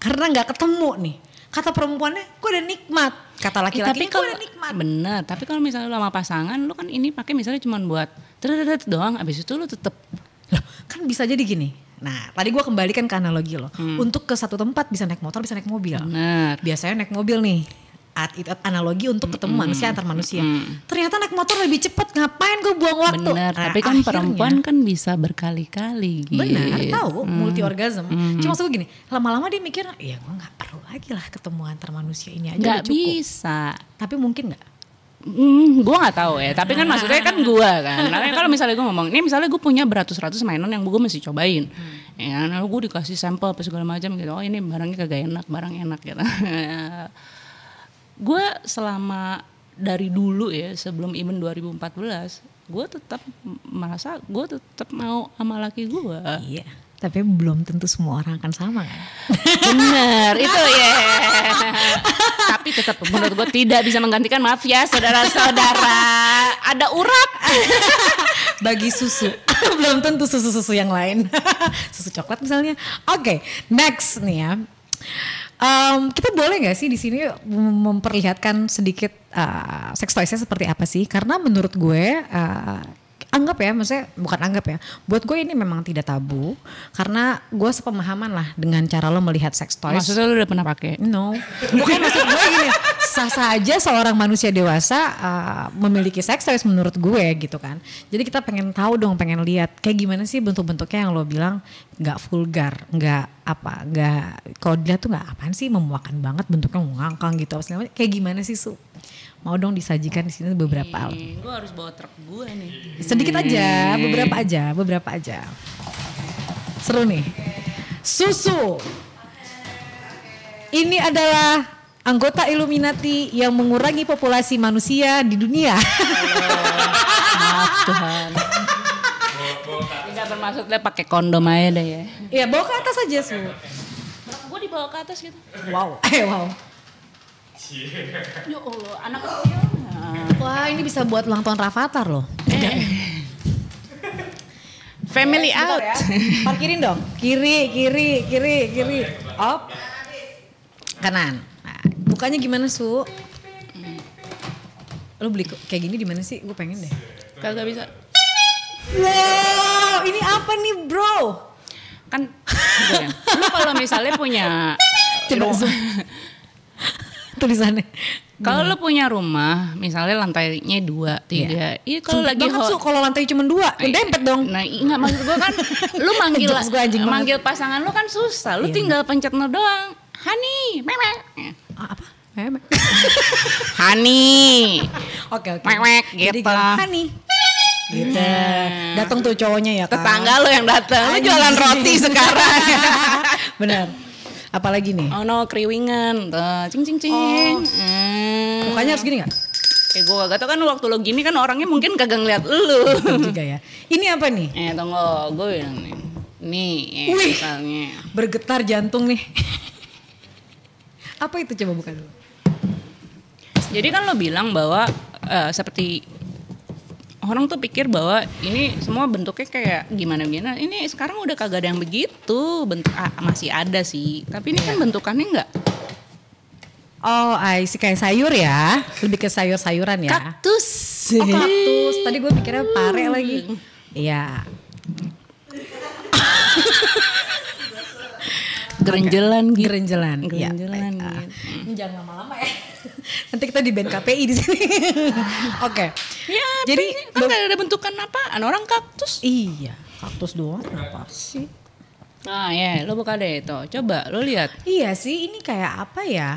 [SPEAKER 1] Karena nggak ketemu nih. Kata perempuannya, gue udah nikmat. Kata eh, laki-laki, eh, gue udah
[SPEAKER 2] nikmat. Bener, tapi kalau misalnya lu sama pasangan, lu kan ini pakai misalnya cuma buat terus doang, abis itu lu tetep. Loh, kan bisa jadi gini, Nah, tadi gue kembalikan ke analogi lo. Hmm. Untuk ke
[SPEAKER 1] satu tempat bisa naik motor, bisa naik mobil. Nah, Biasanya naik mobil nih saat itu analogi untuk ketemu mm -hmm. manusia antar manusia. Mm -hmm. Ternyata naik motor lebih cepat, ngapain gue buang waktu? Bener, nah, tapi kan akhirnya, perempuan
[SPEAKER 2] kan bisa berkali-kali. Gitu. Benar, tahu mm -hmm. multi orgasm. Mm -hmm. Cuma gue
[SPEAKER 1] gini, lama-lama dia mikir, ya gue nggak perlu lagi lah ketemu antar manusia ini aja gak
[SPEAKER 2] bisa. Tapi mungkin nggak? Hmm, gue gak tahu ya. Tapi kan ah. maksudnya kan gue kan. Nah, kan kalau misalnya gue ngomong, ini misalnya gue punya beratus-ratus mainan yang gue masih cobain. Hmm. Ya, nah, gue dikasih sampel apa segala macam gitu. Oh ini barangnya kagak enak, barang enak gitu. (laughs) gue selama dari dulu ya sebelum empat 2014 gue tetap merasa gue tetap mau sama laki gue iya
[SPEAKER 1] tapi belum tentu semua orang akan sama kan
[SPEAKER 2] bener itu ya yeah. tapi tetap menurut gue tidak bisa menggantikan maaf ya saudara-saudara ada urat (laughs) bagi susu
[SPEAKER 1] (laughs) belum tentu susu susu yang lain (laughs) susu coklat misalnya oke okay, next nih ya Um, kita boleh nggak sih di sini memperlihatkan sedikit uh, sex toysnya seperti apa sih? Karena menurut gue uh, anggap ya, maksudnya bukan anggap ya. Buat gue ini memang tidak tabu karena gue sepemahaman lah dengan cara lo melihat
[SPEAKER 2] sex toys. Maksudnya lo udah pernah pakai? No.
[SPEAKER 1] Bukan maksud gue gini, sah-sah aja seorang manusia dewasa uh, memiliki sex toys menurut gue gitu kan. Jadi kita pengen tahu dong, pengen lihat kayak gimana sih bentuk-bentuknya yang lo bilang nggak vulgar, nggak apa, nggak kalau dia tuh nggak apaan sih memuakan banget bentuknya ngangkang gitu. Maksudnya, kayak gimana sih su? mau dong disajikan di sini beberapa hey, alat.
[SPEAKER 2] Gue harus bawa truk gue nih. Sedikit aja, beberapa aja,
[SPEAKER 1] beberapa aja. Seru nih. Susu. Ini adalah anggota Illuminati yang mengurangi populasi
[SPEAKER 2] manusia di dunia. Oh, maaf Tuhan. Tidak bermaksudnya pakai kondom aja deh ya. Iya, bawa ke atas aja, Su. Gue dibawa ke atas gitu. Wow, (laughs) eh wow. Ya Allah, anak kecil.
[SPEAKER 1] Wah, ini bisa buat ulang tahun Rafathar loh. Eh. Family out. Ya. Parkirin dong. Kiri, kiri, kiri, kiri. Up. Kanan. Nah, bukanya gimana, Su? Lo beli kayak gini di mana sih? Gue pengen deh. Kagak
[SPEAKER 2] bisa. Wow, ini apa nih, Bro? Kan lu kalau (laughs) misalnya punya Coba tulisannya. Kalau lo punya rumah, misalnya lantainya dua, tiga, iya yeah. kalau lagi banget kalau
[SPEAKER 1] lantai cuma dua, iya. dempet dong.
[SPEAKER 2] Nah, enggak maksud gue kan, lo (laughs) manggil gua anjing manggil banget. pasangan lo kan susah, lo iya, tinggal pencet no doang. Hani, memek. Apa? Memek. (laughs) hani.
[SPEAKER 1] Oke, oke. Memek gitu. hani gitu. Hmm. Datang tuh cowoknya ya. Kak. Tetangga lo yang datang. Lo jualan roti (laughs) sekarang. Benar.
[SPEAKER 2] Apalagi nih? Oh no, kriwingan. Eh, cing cing cing. Oh.
[SPEAKER 1] Hmm. Mukanya harus gini
[SPEAKER 2] gak? Kayak gue gak tau kan waktu lo gini kan orangnya mungkin kagak ngeliat lu. juga ya. Ini apa nih? Eh tunggu, gue yang nih. Nih, eh, Wih, misalnya. Bergetar jantung nih. (laughs) apa itu coba buka dulu? Jadi kan lo bilang bahwa uh, seperti orang tuh pikir bahwa ini semua bentuknya kayak gimana gimana ini sekarang udah kagak ada yang begitu bentuk ah, masih ada sih tapi ini yeah. kan iya. bentukannya enggak
[SPEAKER 1] Oh, I see. kayak sayur ya, lebih ke sayur-sayuran ya. Kaktus.
[SPEAKER 2] Oh, kaktus. Tadi gue pikirnya pare lagi. Hmm.
[SPEAKER 1] Iya. (laughs) gerenjelan okay. gitu. Gerenjelan. Iya, gerenjelan. Ya, Ini gitu. ah.
[SPEAKER 2] hmm, jangan lama-lama ya.
[SPEAKER 1] (laughs) Nanti kita di band KPI di
[SPEAKER 2] sini. (laughs) Oke. Okay. Ya, jadi kan gak ada bentukan apa? An orang kaktus.
[SPEAKER 1] Iya, kaktus doang apa sih?
[SPEAKER 2] Ah ya, lo buka deh itu. Coba lo
[SPEAKER 1] lihat. Iya sih, ini kayak apa ya?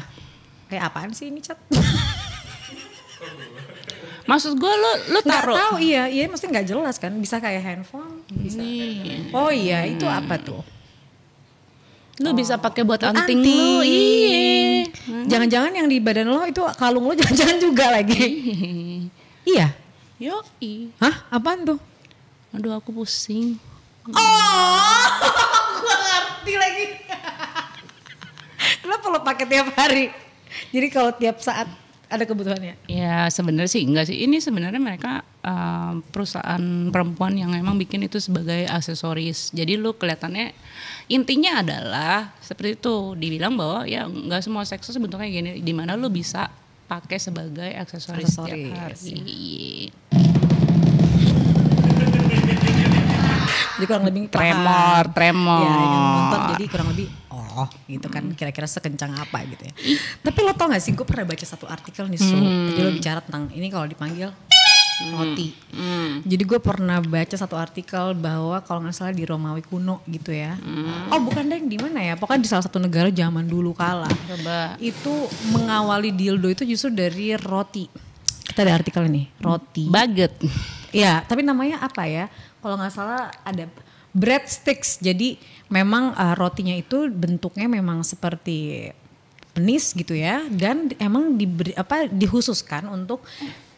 [SPEAKER 1] Kayak apaan sih ini cat? (laughs)
[SPEAKER 2] Maksud gue lo lo taruh. tahu iya,
[SPEAKER 1] iya mesti nggak jelas kan. Bisa kayak handphone, bisa. Hmm. Oh iya, itu apa tuh? Lu oh. bisa pakai buat anting, anting lu. Iya.
[SPEAKER 2] Hmm. Jangan-jangan
[SPEAKER 1] yang di badan lo itu kalung lo (laughs) jangan-jangan juga lagi.
[SPEAKER 2] iya. Yo, i, Hah? Apaan tuh? Aduh, aku pusing. Oh, aku (laughs) ngerti
[SPEAKER 1] lagi. (laughs) Kenapa lo pakai tiap hari? Jadi kalau tiap saat ada kebutuhannya?
[SPEAKER 2] Ya sebenarnya sih enggak sih. Ini sebenarnya mereka uh, perusahaan perempuan yang memang bikin itu sebagai aksesoris. Jadi lu kelihatannya intinya adalah seperti itu dibilang bahwa ya enggak semua seksus bentuknya gini. di mana lu bisa pakai sebagai aksesoris, aksesoris. tiap hari. Jadi kurang lebih tremor, iya, tremor. Ya, jadi kurang lebih Oh,
[SPEAKER 1] gitu kan kira-kira sekencang apa gitu ya tapi lo tau gak sih gue pernah baca satu artikel nih so hmm. lo bicara tentang ini kalau dipanggil hmm. roti. hmm. Jadi gue pernah baca satu artikel bahwa kalau nggak salah di Romawi kuno gitu ya.
[SPEAKER 2] hmm. Oh
[SPEAKER 1] bukan deng di mana ya? Pokoknya di salah satu negara zaman dulu kala.
[SPEAKER 2] Coba.
[SPEAKER 1] Itu mengawali dildo itu justru dari roti. Kita ada artikel ini, roti. Baget. Ya, tapi namanya apa ya? Kalau nggak salah ada breadsticks. Jadi memang uh, rotinya itu bentuknya memang seperti penis gitu ya dan emang diberi apa dihususkan untuk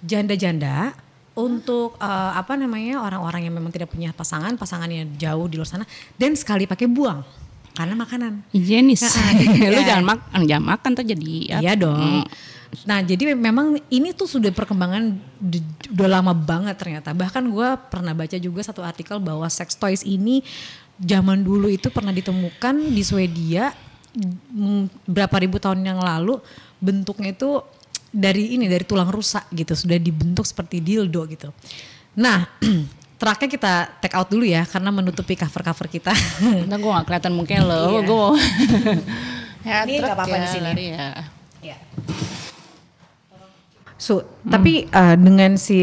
[SPEAKER 1] janda-janda untuk uh, apa namanya orang-orang yang memang tidak punya pasangan, pasangannya jauh di luar sana dan sekali pakai buang karena makanan. Jenis. Nah, ya. Lu iya. jangan makan, jangan makan terjadi. Ya. Iya dong. Hmm Nah jadi memang ini tuh sudah perkembangan udah lama banget ternyata. Bahkan gue pernah baca juga satu artikel bahwa sex toys ini zaman dulu itu pernah ditemukan di Swedia mm, berapa ribu tahun yang lalu bentuknya itu dari ini dari tulang rusak gitu sudah dibentuk seperti dildo gitu. Nah (clears throat) terakhir kita take out dulu ya karena menutupi cover-cover kita. Nah gue gak kelihatan mungkin loh, iya. gue mau. (laughs) (laughs) ini gak apa-apa ya, di sini. Ya. So, hmm. tapi uh, dengan si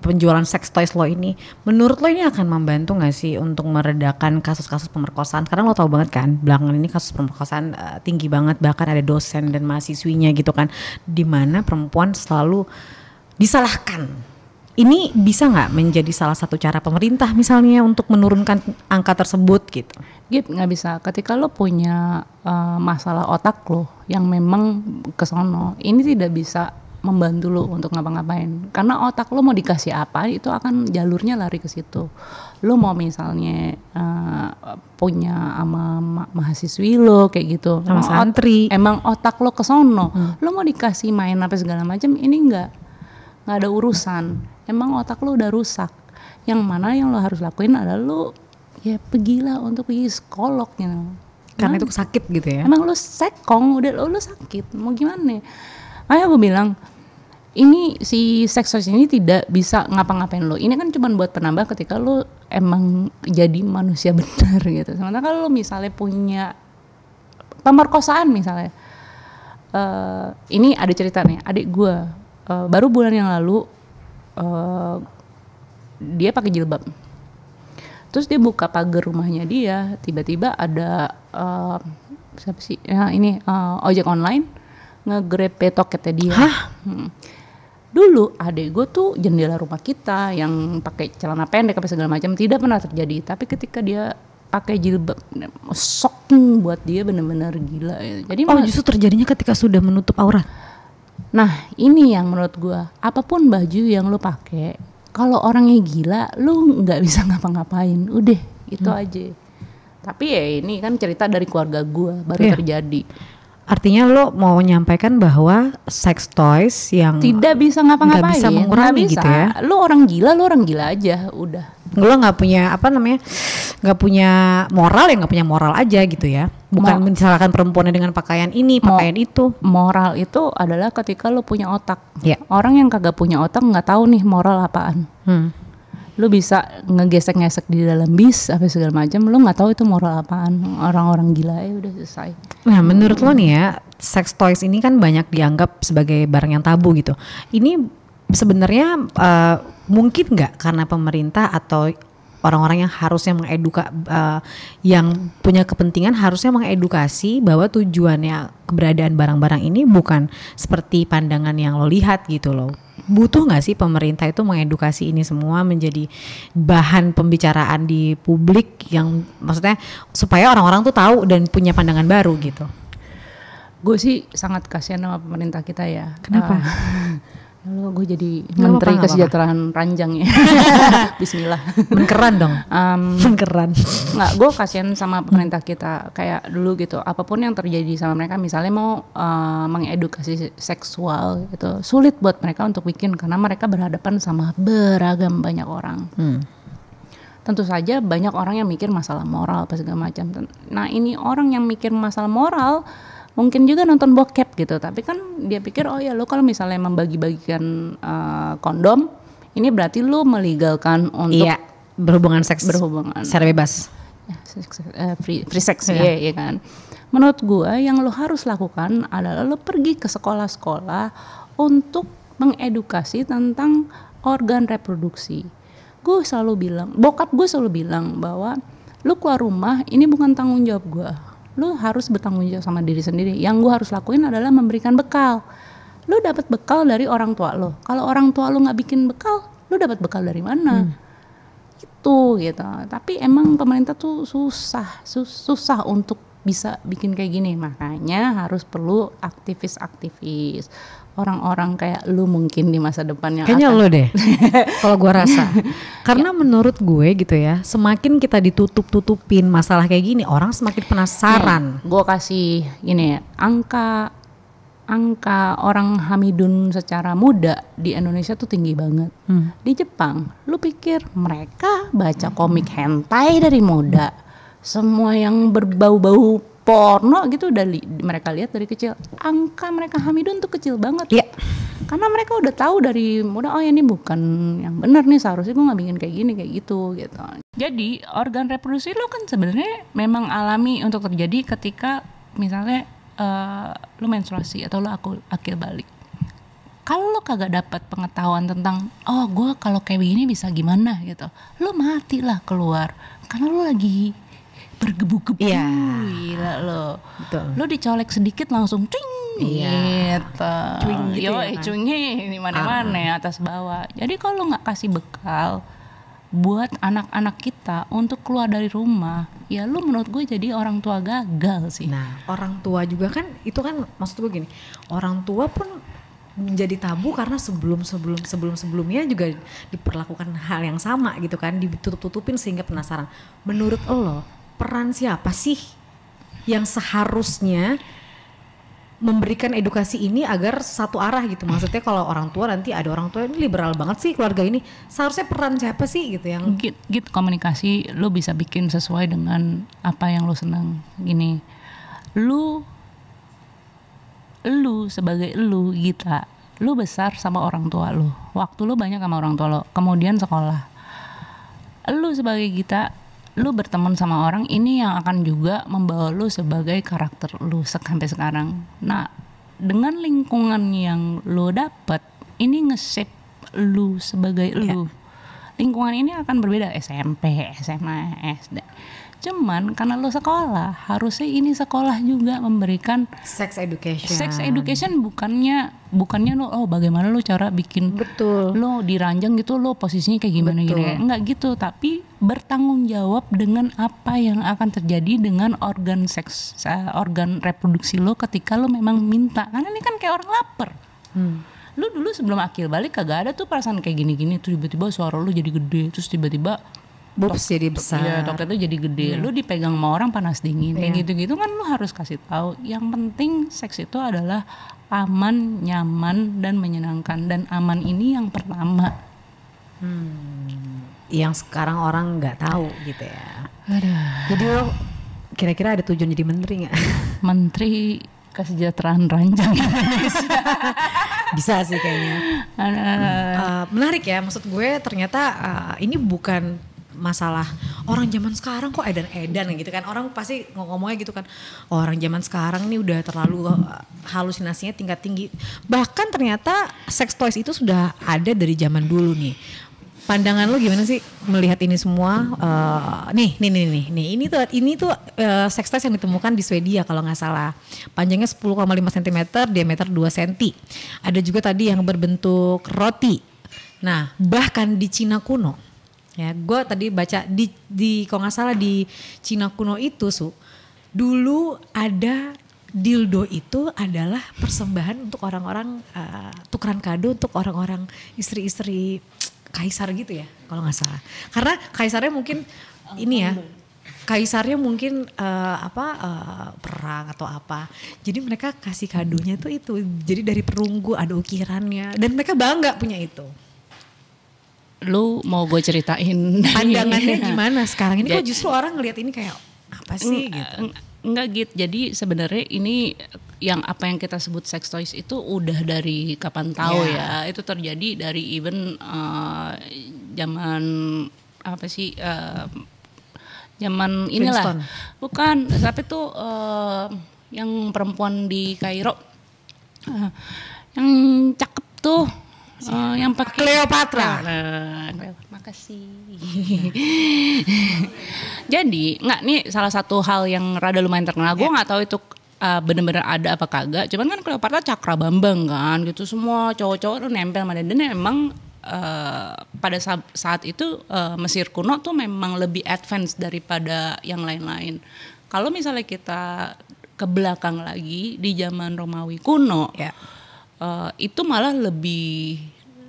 [SPEAKER 1] penjualan sex toys lo ini, menurut lo ini akan membantu nggak sih untuk meredakan kasus-kasus pemerkosaan? Karena lo tau banget kan, belakangan ini kasus pemerkosaan uh, tinggi banget, bahkan ada dosen dan mahasiswinya gitu kan, dimana perempuan selalu disalahkan. Ini bisa nggak menjadi salah satu cara pemerintah misalnya
[SPEAKER 2] untuk menurunkan angka tersebut gitu? Gitu nggak bisa. Ketika lo punya uh, masalah otak lo yang memang kesono, ini tidak bisa membantu lo untuk ngapa-ngapain karena otak lo mau dikasih apa itu akan jalurnya lari ke situ lo mau misalnya uh, punya ama ma mahasiswi lo kayak gitu sama santri emang otak lo kesono hmm. lo mau dikasih main apa segala macam ini enggak nggak ada urusan emang otak lo udah rusak yang mana yang lo harus lakuin adalah lo ya pergilah untuk pergi psikolog gitu you know. karena itu sakit gitu ya emang lo sekong udah lo, lo sakit mau gimana ayah aku bilang ini si sex toys ini tidak bisa ngapa-ngapain lo. Ini kan cuma buat penambah ketika lo emang jadi manusia (laughs) benar gitu. Sementara kalau lo misalnya punya pemerkosaan misalnya. Uh, ini ada cerita nih, adik gue uh, baru bulan yang lalu uh, dia pakai jilbab. Terus dia buka pagar rumahnya dia, tiba-tiba ada uh, siapa sih? Ya, ini uh, ojek online ngegrepe toketnya dia. Hah? Hmm dulu adik gue tuh jendela rumah kita yang pakai celana pendek apa segala macam tidak pernah terjadi tapi ketika dia pakai jilbab shocking buat dia benar-benar gila ya. jadi oh justru
[SPEAKER 1] terjadinya ketika sudah menutup aurat
[SPEAKER 2] nah ini yang menurut gue apapun baju yang lo pakai kalau orangnya gila lo nggak bisa ngapa-ngapain udah itu hmm. aja tapi ya ini kan cerita dari keluarga gue baru yeah. terjadi
[SPEAKER 1] Artinya lo mau menyampaikan bahwa sex toys yang tidak
[SPEAKER 2] bisa ngapa-ngapain, nggak bisa mengurangi gak gitu bisa. gitu ya. Lo orang gila, lo orang gila aja, udah.
[SPEAKER 1] Lo nggak punya apa namanya, nggak punya moral ya nggak punya moral aja gitu ya. Bukan Mor perempuan
[SPEAKER 2] perempuannya dengan pakaian ini, pakaian Mo itu. Moral itu adalah ketika lo punya otak. Yeah. Orang yang kagak punya otak nggak tahu nih moral apaan. Hmm lu bisa ngegesek-ngesek di dalam bis apa segala macam lu nggak tahu itu moral apaan orang-orang gila ya udah selesai
[SPEAKER 1] nah menurut lo nih ya sex toys ini kan banyak dianggap sebagai barang yang tabu gitu ini sebenarnya uh, mungkin nggak karena pemerintah atau orang-orang yang harusnya mengeduka uh, yang punya kepentingan harusnya mengedukasi bahwa tujuannya keberadaan barang-barang ini bukan seperti pandangan yang lo lihat gitu loh butuh nggak sih pemerintah itu mengedukasi ini semua menjadi bahan pembicaraan di publik yang maksudnya supaya orang-orang tuh tahu dan punya pandangan baru gitu.
[SPEAKER 2] Gue sih sangat kasihan sama pemerintah kita ya. Kenapa? Uh, lo gue jadi gak menteri apa, kesejahteraan apa. ranjang ya. (laughs) Bismillah. Menkeran dong. Um, Menkeran. Nggak, gue kasihan sama pemerintah kita kayak dulu gitu. Apapun yang terjadi sama mereka, misalnya mau uh, mengedukasi seksual gitu, sulit buat mereka untuk bikin karena mereka berhadapan sama beragam banyak orang. Hmm. Tentu saja banyak orang yang mikir masalah moral apa segala macam. Nah ini orang yang mikir masalah moral mungkin juga nonton bokep gitu tapi kan dia pikir oh ya lo kalau misalnya membagi-bagikan uh, kondom ini berarti lo melegalkan untuk iya, berhubungan seks berhubungan secara bebas ya, eh, free free sex ya iya, kan menurut gua yang lo harus lakukan adalah lo pergi ke sekolah-sekolah untuk mengedukasi tentang organ reproduksi gue selalu bilang bokap gue selalu bilang bahwa lu keluar rumah ini bukan tanggung jawab gue lu harus bertanggung jawab sama diri sendiri yang gua harus lakuin adalah memberikan bekal lu dapat bekal dari orang tua lo kalau orang tua lu nggak bikin bekal lu dapat bekal dari mana hmm. itu gitu tapi emang pemerintah tuh susah sus susah untuk bisa bikin kayak gini makanya harus perlu aktivis-aktivis orang-orang kayak lu mungkin di masa depan yang kayaknya akan... lu deh
[SPEAKER 1] (laughs) kalau gue rasa ya. karena ya. menurut gue gitu ya
[SPEAKER 2] semakin kita ditutup tutupin masalah kayak gini orang semakin penasaran ya, gue kasih ini, ya angka angka orang Hamidun secara muda di Indonesia tuh tinggi banget. Hmm. Di Jepang, lu pikir mereka baca komik hentai dari muda. Semua yang berbau-bau porno gitu udah li mereka lihat dari kecil angka mereka hamil tuh kecil banget ya karena mereka udah tahu dari muda oh ya ini bukan yang benar nih seharusnya gue nggak bikin kayak gini kayak gitu gitu jadi organ reproduksi lo kan sebenarnya memang alami untuk terjadi ketika misalnya uh, lo menstruasi atau lo aku akil balik kalau lo kagak dapat pengetahuan tentang oh gue kalau kayak begini bisa gimana gitu lo mati lah keluar karena lo lagi bergebu-gebu iya. gila lo Betul. lo dicolek sedikit langsung cing Iya. Gitu. Cuing gitu Yo, ya, kan? cuingnya ini mana-mana ah. atas bawah. Jadi kalau nggak kasih bekal buat anak-anak kita untuk keluar dari rumah, ya lu menurut gue jadi orang tua gagal sih. Nah,
[SPEAKER 1] orang tua juga kan itu kan maksud gue gini, orang tua pun menjadi tabu karena sebelum sebelum sebelum sebelumnya juga diperlakukan hal yang sama gitu kan ditutup tutupin sehingga penasaran menurut lo peran siapa sih yang seharusnya memberikan edukasi ini agar satu arah gitu maksudnya kalau orang tua nanti
[SPEAKER 2] ada orang tua ini liberal banget sih keluarga ini seharusnya peran siapa sih gitu yang gitu, git komunikasi lu bisa bikin sesuai dengan apa yang lu senang gini lu lu sebagai lu Gita lu besar sama orang tua lu waktu lu banyak sama orang tua lu kemudian sekolah lu sebagai Gita lu berteman sama orang ini yang akan juga membawa lu sebagai karakter lu sampai sekarang nah dengan lingkungan yang lu dapat ini nge shape lu sebagai yeah. lu iya lingkungan ini akan berbeda SMP, SMA, SD. Cuman karena lo sekolah, harusnya ini sekolah juga memberikan sex education. Sex education bukannya bukannya lo oh bagaimana lo cara bikin betul lo diranjang gitu lo posisinya kayak gimana gitu ya? enggak gitu tapi bertanggung jawab dengan apa yang akan terjadi dengan organ seks eh, organ reproduksi lo ketika lo memang minta karena ini kan kayak orang lapar. Hmm lu dulu sebelum akil balik kagak ada tuh perasaan kayak gini-gini tuh tiba-tiba suara lu jadi gede terus tiba-tiba Boobs jadi besar. Iya, dokter itu jadi gede. Yeah. Lu dipegang sama orang panas dingin. Yeah. Iya. gitu-gitu kan lu harus kasih tahu. Yang penting seks itu adalah aman, nyaman dan menyenangkan dan aman ini yang pertama. Hmm.
[SPEAKER 1] Yang sekarang orang nggak tahu gitu ya.
[SPEAKER 2] Aduh. Jadi lu kira-kira ada tujuan jadi menteri nggak? Menteri kesejahteraan ranjang
[SPEAKER 1] Indonesia. (laughs) Bisa sih kayaknya. Uh, menarik ya, maksud gue ternyata uh, ini bukan masalah orang zaman sekarang kok edan-edan gitu kan orang pasti ngomongnya gitu kan orang zaman sekarang nih udah terlalu eh, halusinasinya tingkat tinggi bahkan ternyata sex toys itu sudah ada dari zaman dulu nih pandangan lu gimana sih melihat ini semua? Uh, nih, nih, nih, nih, nih. Ini tuh, ini tuh uh, eh, sextiles yang ditemukan di Swedia kalau nggak salah. Panjangnya 10,5 cm, diameter 2 cm. Ada juga tadi yang berbentuk roti. Nah, bahkan di Cina kuno, ya, gue tadi baca di, di kalau nggak salah di Cina kuno itu, su, dulu ada dildo itu adalah persembahan untuk orang-orang uh, tukeran kado untuk orang-orang istri-istri kaisar gitu ya kalau nggak salah. Karena kaisarnya mungkin ini ya kaisarnya mungkin uh, apa uh, perang atau apa. Jadi mereka kasih kadonya tuh itu. Jadi dari perunggu ada ukirannya dan mereka bangga
[SPEAKER 2] punya itu. Lu mau gue ceritain pandangannya (laughs) gimana sekarang ini kok justru orang ngelihat ini kayak apa sih gitu. Enggak gitu. Jadi sebenarnya ini yang apa yang kita sebut sex toys itu udah dari kapan tahu yeah. ya itu terjadi dari even uh, zaman apa sih uh, zaman inilah Princeton. bukan tapi tuh uh, yang perempuan di Kairo uh, yang cakep tuh uh, yang pakai Cleopatra nah, nah, makasih (laughs) jadi nggak nih salah satu hal yang rada lumayan terkenal gue iya. nggak tahu itu uh, eh, benar bener ada apa kagak cuman kan Cleopatra cakra bambang kan gitu semua cowok-cowok tuh nempel mana dan emang uh, pada saat, saat itu uh, Mesir kuno tuh memang lebih advance daripada yang lain-lain kalau misalnya kita ke belakang lagi di zaman Romawi kuno yeah. Ya. uh, itu malah lebih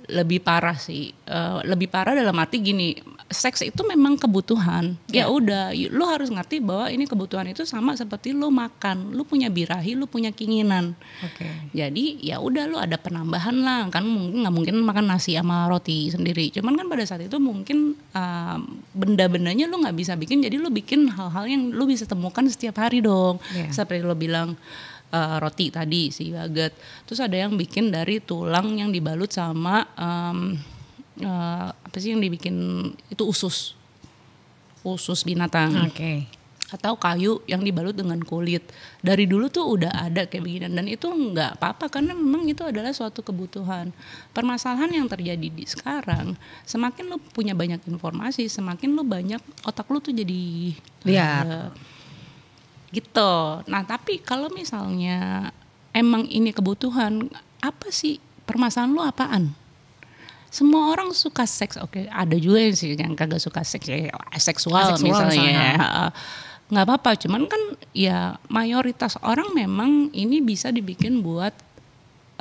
[SPEAKER 2] lebih parah sih uh, lebih parah dalam arti gini seks itu memang kebutuhan. Ya, ya. udah, lu harus ngerti bahwa ini kebutuhan itu sama seperti lu makan, lu punya birahi, lu punya keinginan. Okay. Jadi ya udah lu ada penambahan lah, kan mungkin nggak mungkin makan nasi sama roti sendiri. Cuman kan pada saat itu mungkin uh, benda-bendanya lu nggak bisa bikin, jadi lu bikin hal-hal yang lu bisa temukan setiap hari dong. Yeah. Seperti lu bilang uh, roti tadi si baget. Terus ada yang bikin dari tulang yang dibalut sama um, uh, apa sih yang dibikin itu usus usus binatang. Okay atau kayu yang dibalut dengan kulit dari dulu tuh udah ada kayak begini dan itu nggak apa-apa karena memang itu adalah suatu kebutuhan permasalahan yang terjadi di sekarang semakin lu punya banyak informasi semakin lu banyak otak lu tuh jadi liar uh, gitu nah tapi kalau misalnya emang ini kebutuhan apa sih permasalahan lu apaan semua orang suka seks oke okay, ada juga sih yang kagak suka seks ya seksual misalnya nggak Ya, nggak apa-apa cuman kan ya mayoritas orang memang ini bisa dibikin buat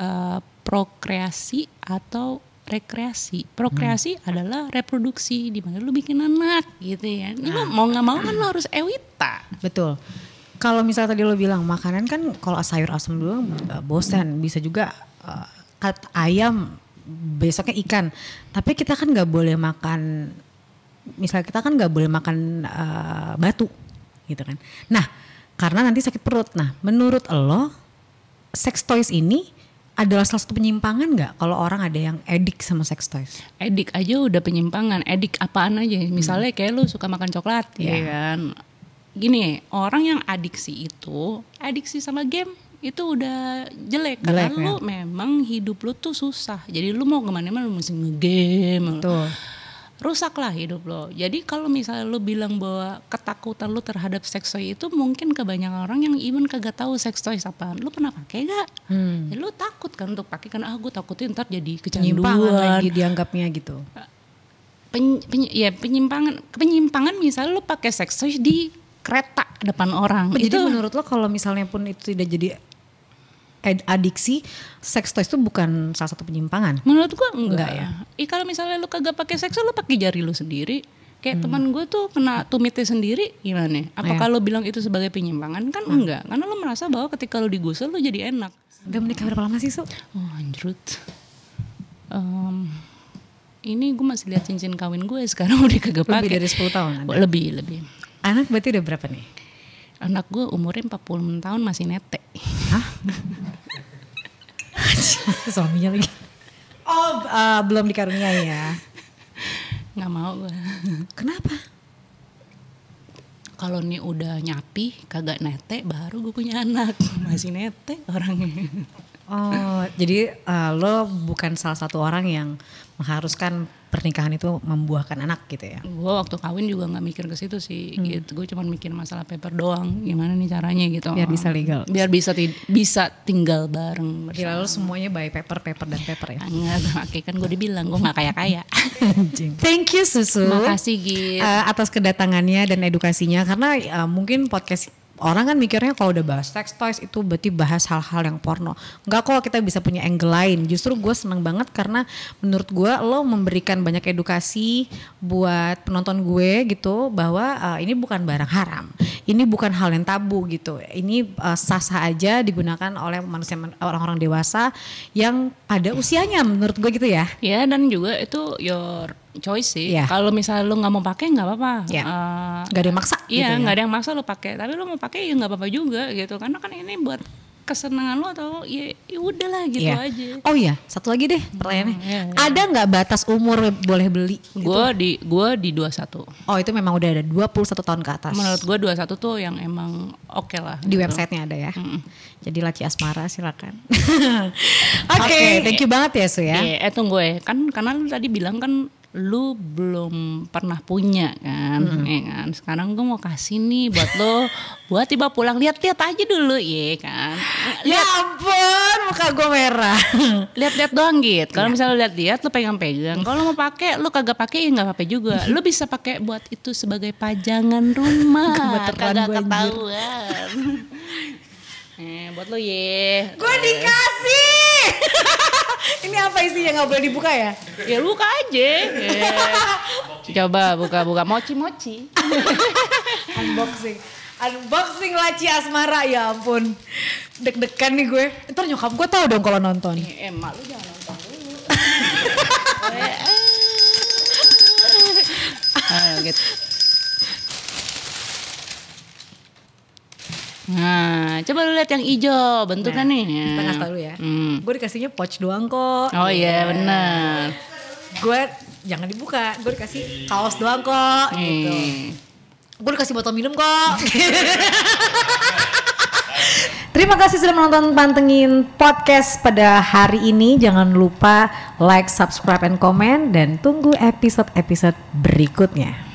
[SPEAKER 2] uh, prokreasi atau rekreasi prokreasi hmm. adalah reproduksi dimana lu bikin anak gitu ya nah. mau nggak mau kan lu harus ewita betul kalau misalnya tadi
[SPEAKER 1] lo bilang makanan kan kalau sayur asam dulu eh, bosen bisa juga uh, ayam besoknya ikan tapi kita kan nggak boleh makan misalnya kita kan nggak boleh makan uh, batu gitu kan nah karena nanti sakit perut nah menurut lo sex toys ini adalah salah satu penyimpangan nggak kalau orang ada yang
[SPEAKER 2] edik sama sex toys? Edik aja udah penyimpangan, edik apaan aja. Hmm. Misalnya kayak lu suka makan coklat, yeah. ya iya. kan? Gini, orang yang adiksi itu adiksi sama game itu udah jelek, jelek karena ya. lu memang hidup lu tuh susah. Jadi lu mau kemana mana lu mesti ngegame. rusak lah hidup lo. Jadi kalau misalnya lu bilang bahwa ketakutan lu terhadap seks toy itu mungkin kebanyakan orang yang even kagak tahu seks toy apa Lu pernah pakai gak? Hmm. Ya, lu takut kan untuk pakai kan ah gue takutin ntar jadi kecanduan. lagi
[SPEAKER 1] dianggapnya gitu.
[SPEAKER 2] Peny, peny, ya penyimpangan penyimpangan misalnya lu pakai seks toy di kereta depan orang. Jadi itu, menurut lo kalau misalnya pun itu tidak
[SPEAKER 1] jadi adiksi sex toys itu bukan salah satu penyimpangan. Menurut gua enggak, enggak ya.
[SPEAKER 2] Ih kalau misalnya lu kagak pakai seks lu pakai jari lu sendiri. Kayak hmm. teman gue tuh kena tumitnya sendiri gimana? Apa yeah. kalau iya. bilang itu sebagai penyimpangan kan hmm. enggak? Karena lu merasa bahwa ketika lu digusel lu jadi enak. Udah menikah berapa lama sih, Su? Oh, anjrut. Um, ini gue masih lihat cincin kawin gue ya sekarang (laughs) udah kagak pakai. Lebih dari 10 tahun. Ada. Lebih, lebih. Anak berarti udah berapa nih? anak gue umurnya 40 tahun masih nete. Hah? (laughs) Suaminya lagi. Oh, uh, belum dikaruniai ya. Gak mau gue. Kenapa? Kalau nih udah nyapi, kagak nete, baru gue punya anak. Masih nete orangnya. Oh, jadi uh, lo bukan salah satu orang
[SPEAKER 1] yang mengharuskan pernikahan itu membuahkan anak gitu ya?
[SPEAKER 2] Gue waktu kawin juga nggak mikir ke situ sih, hmm. gitu. Gue cuma mikir masalah paper doang, gimana nih caranya gitu. Biar bisa legal. Biar bisa ti bisa tinggal bareng. Bersama. Gila lo semuanya by paper, paper dan paper ya? Enggak, makanya kan gue dibilang gue nggak kaya kaya. Thank you Susu. Makasih Gil. Uh, atas
[SPEAKER 1] kedatangannya dan edukasinya, karena uh, mungkin podcast orang kan mikirnya kalau udah bahas sex toys itu berarti bahas hal-hal yang porno. Enggak kok kita bisa punya angle lain. Justru gue seneng banget karena menurut gue lo memberikan banyak edukasi buat penonton gue gitu bahwa uh, ini bukan barang haram. Ini bukan hal yang tabu gitu. Ini uh, sah-sah aja digunakan oleh manusia orang-orang dewasa yang pada usianya menurut gue gitu ya.
[SPEAKER 2] Ya dan juga itu your choice sih. Yeah. Kalau misalnya lu nggak mau pakai nggak apa-apa. Yeah. Iya. Uh, gak ada yang maksa. Iya, gitu nggak gitu ada yang maksa lu pakai. Tapi lu mau pakai ya nggak apa-apa juga gitu. Karena kan ini buat kesenangan lu atau ya, ya udahlah gitu yeah. aja. Oh iya, satu lagi deh pertanyaannya. Hmm, yeah, yeah.
[SPEAKER 1] Ada nggak batas umur boleh beli? Gitu? Gue di
[SPEAKER 2] gua di 21.
[SPEAKER 1] Oh, itu memang udah ada 21 tahun ke atas. Menurut
[SPEAKER 2] gue 21 tuh yang emang oke okay lah. Di gitu.
[SPEAKER 1] websitenya ada ya. Mm
[SPEAKER 2] Jadi laci asmara silakan. (laughs) oke, okay. okay, thank you banget ya Su ya. Iya, eh tunggu ya. Kan karena lu tadi bilang kan lu belum pernah punya kan, -hmm. ya kan. Sekarang gue mau kasih nih buat lo, buat (laughs) tiba pulang lihat-lihat aja dulu iya kan? ya kan. Lihat. Ya ampun, muka gue merah. (laughs) lihat-lihat doang gitu. Kalau ya. misalnya lu lihat-lihat, lu pegang-pegang. Kalau mau pakai, lu kagak pakai ya nggak apa-apa juga. Lu bisa pakai buat itu sebagai pajangan rumah. (laughs) Kagak ketahuan.
[SPEAKER 1] Eh, buat lo ye. Gue eh. dikasih. (laughs) Ini apa sih yang nggak boleh dibuka ya? Ya buka aja. Yeah.
[SPEAKER 2] (laughs) Coba buka-buka mochi-mochi. (laughs) Unboxing.
[SPEAKER 1] Unboxing laci asmara ya ampun. Deg-degan nih gue. Ntar nyokap gue tau dong kalau nonton. Eh,
[SPEAKER 2] emak eh, lu jangan nonton dulu. Ayo, eh, ah, gitu. Nah, coba lu lihat yang hijau bentuknya nah, nih. Kita ngasih tau lu ya. Hmm. Gue dikasihnya pouch doang kok. Oh iya yeah, benar.
[SPEAKER 1] Gue jangan dibuka, gue dikasih kaos doang kok hmm. gitu. Gue dikasih botol minum kok. (laughs) Terima kasih sudah menonton pantengin podcast pada hari ini. Jangan lupa like, subscribe, and comment dan tunggu episode-episode berikutnya.